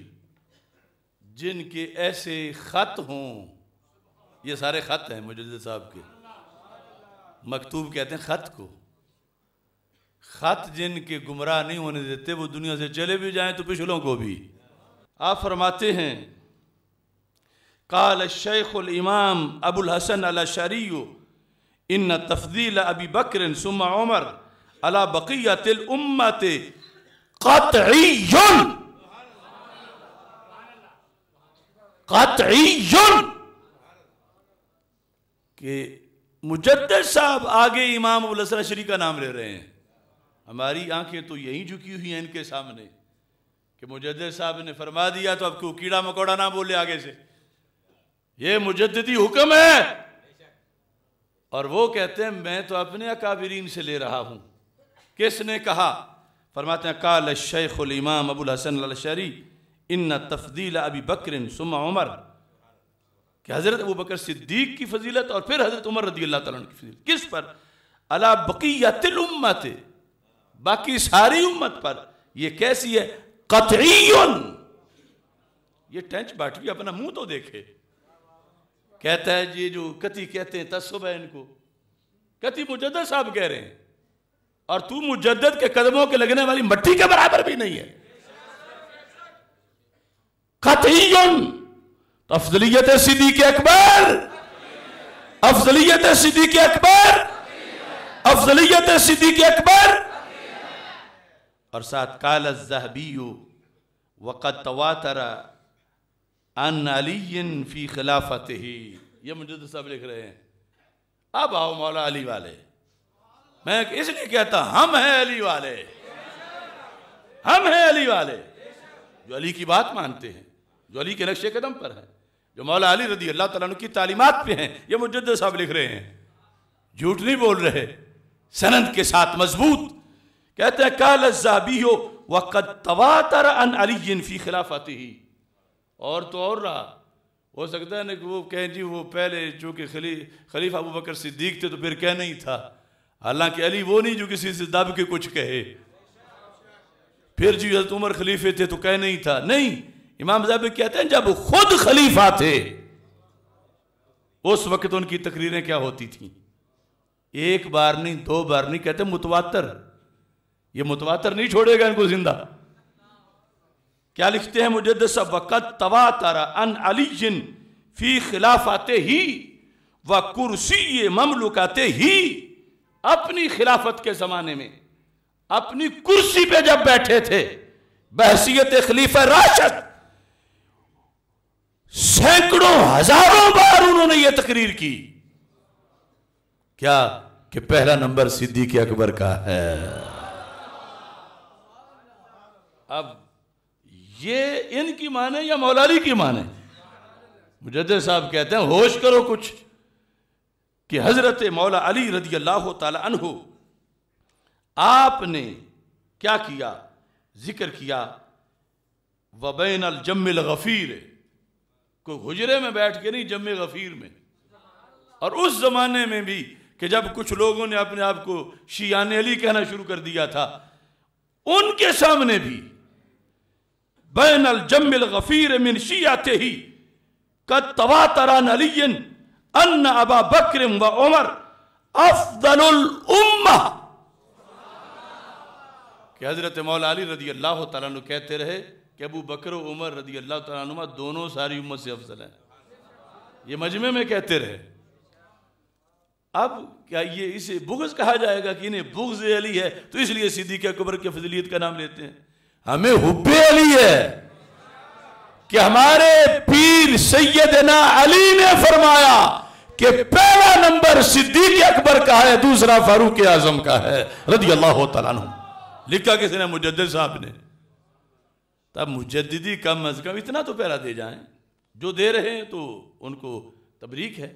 जिनके ऐसे ख़त हों ये सारे ख़त हैं मुजद साहब के मकतूब कहते हैं ख़त को ख़त जिनके गुमराह नहीं होने देते वो दुनिया से चले भी जाएं तो पिछलों को भी आप फरमाते हैं काल हसन अला शरीय इन तफदील अबी बकर उमर अला बकिया तिल उम्मत के मुजद साहब आगे इमाम हसन शरी का नाम ले रहे हैं हमारी आंखें तो यहीं झुकी हुई हैं इनके सामने कि मुजद साहब ने फरमा दिया तो अब क्यों कीड़ा मकोड़ा ना बोले आगे से ये मुजदी हुक्म है और वो कहते हैं मैं तो अपने अकाबरीन से ले रहा हूं किसने कहा फरमाते हैं काल उल इमाम अबुल हसन शरी इन तफदील अबी बकर उमर कि हज़रत अबू बकर सिद्दीक की फजीलत और फिर हज़रत उमर रदी अल्लाह तला की फजीलत किस पर अला बकी या तिल उम्मत बाकी सारी उम्मत पर यह कैसी है कथईन ये टेंच भी अपना मुंह तो देखे कहता है जी जो कति कहते हैं तस्ब है इनको कति मुजद साहब कह रहे हैं और तू मुजद के कदमों के लगने वाली मट्टी के बराबर भी नहीं है कतईन अफजलियत सिद्दीक अकबर अफजलियत सिद्दीक अकबर अफजलियत सिद्दीक अकबर और साथ काल जहबी वक़त तवातरा अन अली फ़ी खिलाफत ही ये मुजद तो साहब लिख रहे हैं अब आओ मौला अली वाले मैं इसलिए कहता हम हैं अली वाले हम हैं अली वाले जो अली की बात मानते हैं जो अली के नक्शे कदम पर है जो मौला अली रदी अल्लाह तला की तालीमत पे हैं ये मुजद तो साहब लिख रहे हैं झूठ नहीं बोल रहे सनंद के साथ मजबूत कहते हैं कल जाबी हो वक़द तवातर अन अली खिलाफ ही और तो और रहा हो सकता है ना कि वो कहें जी वो पहले चूंकि खली खलीफ अबू बकर सिद्दीक थे तो फिर कहना ही था हालांकि अली वो नहीं जो किसी से दब के कुछ कहे फिर जी हजरत उमर खलीफे थे तो कहना ही था नहीं इमाम साहब कहते हैं जब खुद खलीफा थे उस वक्त उनकी तकरीरें क्या होती थी एक बार नहीं दो बार नहीं कहते मुतवातर ये मुतवातर नहीं छोड़ेगा इनको जिंदा क्या लिखते हैं मुझे दस वक़त तवा तारा अन अली जिन फी खिलाफ आते ही व कुर्सी आते ही अपनी खिलाफत के ज़माने में अपनी कुर्सी पे जब बैठे थे बहसीत खलीफा राशद सैकड़ों हजारों बार उन्होंने ये तकरीर की क्या कि पहला नंबर सिद्दीक अकबर का है अब ये इनकी माने या मौलाली की माने मुजद साहब कहते हैं होश करो कुछ कि हज़रत मौला अली रदी अल्लाह तहो आपने क्या किया जिक्र किया वबैन जमिल गफ़ीर को गुजरे में बैठ के नहीं जम गफ़ीर में और उस ज़माने में भी कि जब कुछ लोगों ने अपने आप को शियान अली कहना शुरू कर दिया था उनके सामने भी बैन अलजमिल गफ़ीर मिन शियाते ही कतवा तरा नलियन अन अबा बकर व उमर अफदल कि हज़रत मौला अली रदी अल्लाह तु कहते रहे कि अबू बकर उमर रदी अल्लाह तुमा दोनों सारी उम्मत से अफजल है ये मजमे में कहते रहे अब क्या ये इसे बुग्ज कहा जाएगा कि नहीं बुग्ज अली है तो इसलिए सिद्दीक अकबर के फजलियत का नाम लेते हैं हमें हुबे अली है कि हमारे पीर सैदना अली ने फरमाया कि पहला नंबर सिद्दीक अकबर का है दूसरा फारूक आजम का है रदी अल्लाह तला लिखा किसी ने मुजद साहब ने तब मुजदी कम अज कम इतना तो पहरा दे जाए जो दे रहे हैं तो उनको तबरीक है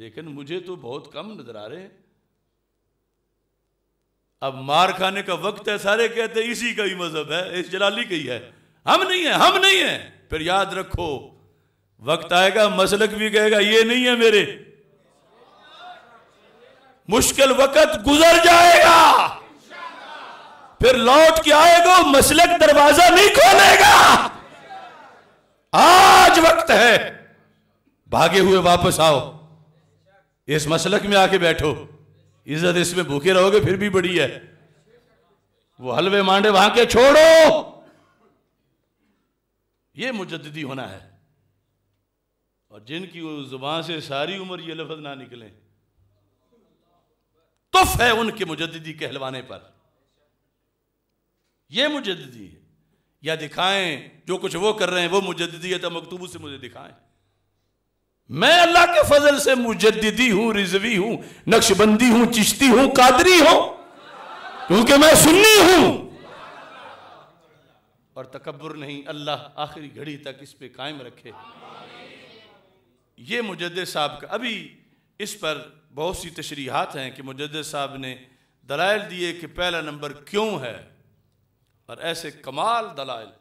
लेकिन मुझे तो बहुत कम नजर आ रहे हैं अब मार खाने का वक्त है सारे कहते हैं इसी का ही मजहब है इस जलाली का ही है हम नहीं है हम नहीं है फिर याद रखो वक्त आएगा मसलक भी कहेगा ये नहीं है मेरे मुश्किल वक्त गुजर जाएगा फिर लौट के आएगा मसलक दरवाजा नहीं खोलेगा आज वक्त है भागे हुए वापस आओ इस मसलक में आके बैठो इज्जत इसमें भूखे रहोगे फिर भी बड़ी है वो हलवे मांडे वहां के छोड़ो ये मुजद्दी होना है और जिनकी उस जुबान से सारी उम्र ये लफज ना निकले तुफ है उनके मुजद्दी कहलवाने पर यह मुजद्दी है या दिखाएं जो कुछ वो कर रहे हैं वो मुजद्दी है तो मकतूबू से मुझे दिखाएं मैं अल्लाह के फजल से मुजद्दी हूं रिजवी हूं नक्शबंदी हूं चिश्ती हूं कादरी हूं क्योंकि मैं सुन्नी हूं और तकबर नहीं अल्लाह आखिरी घड़ी तक इस पर कायम रखे ये मुजद साहब का अभी इस पर बहुत सी तशरीहत हैं कि मुजद साहब ने दलाइल दिए कि पहला नंबर क्यों है और ऐसे कमाल दलाइल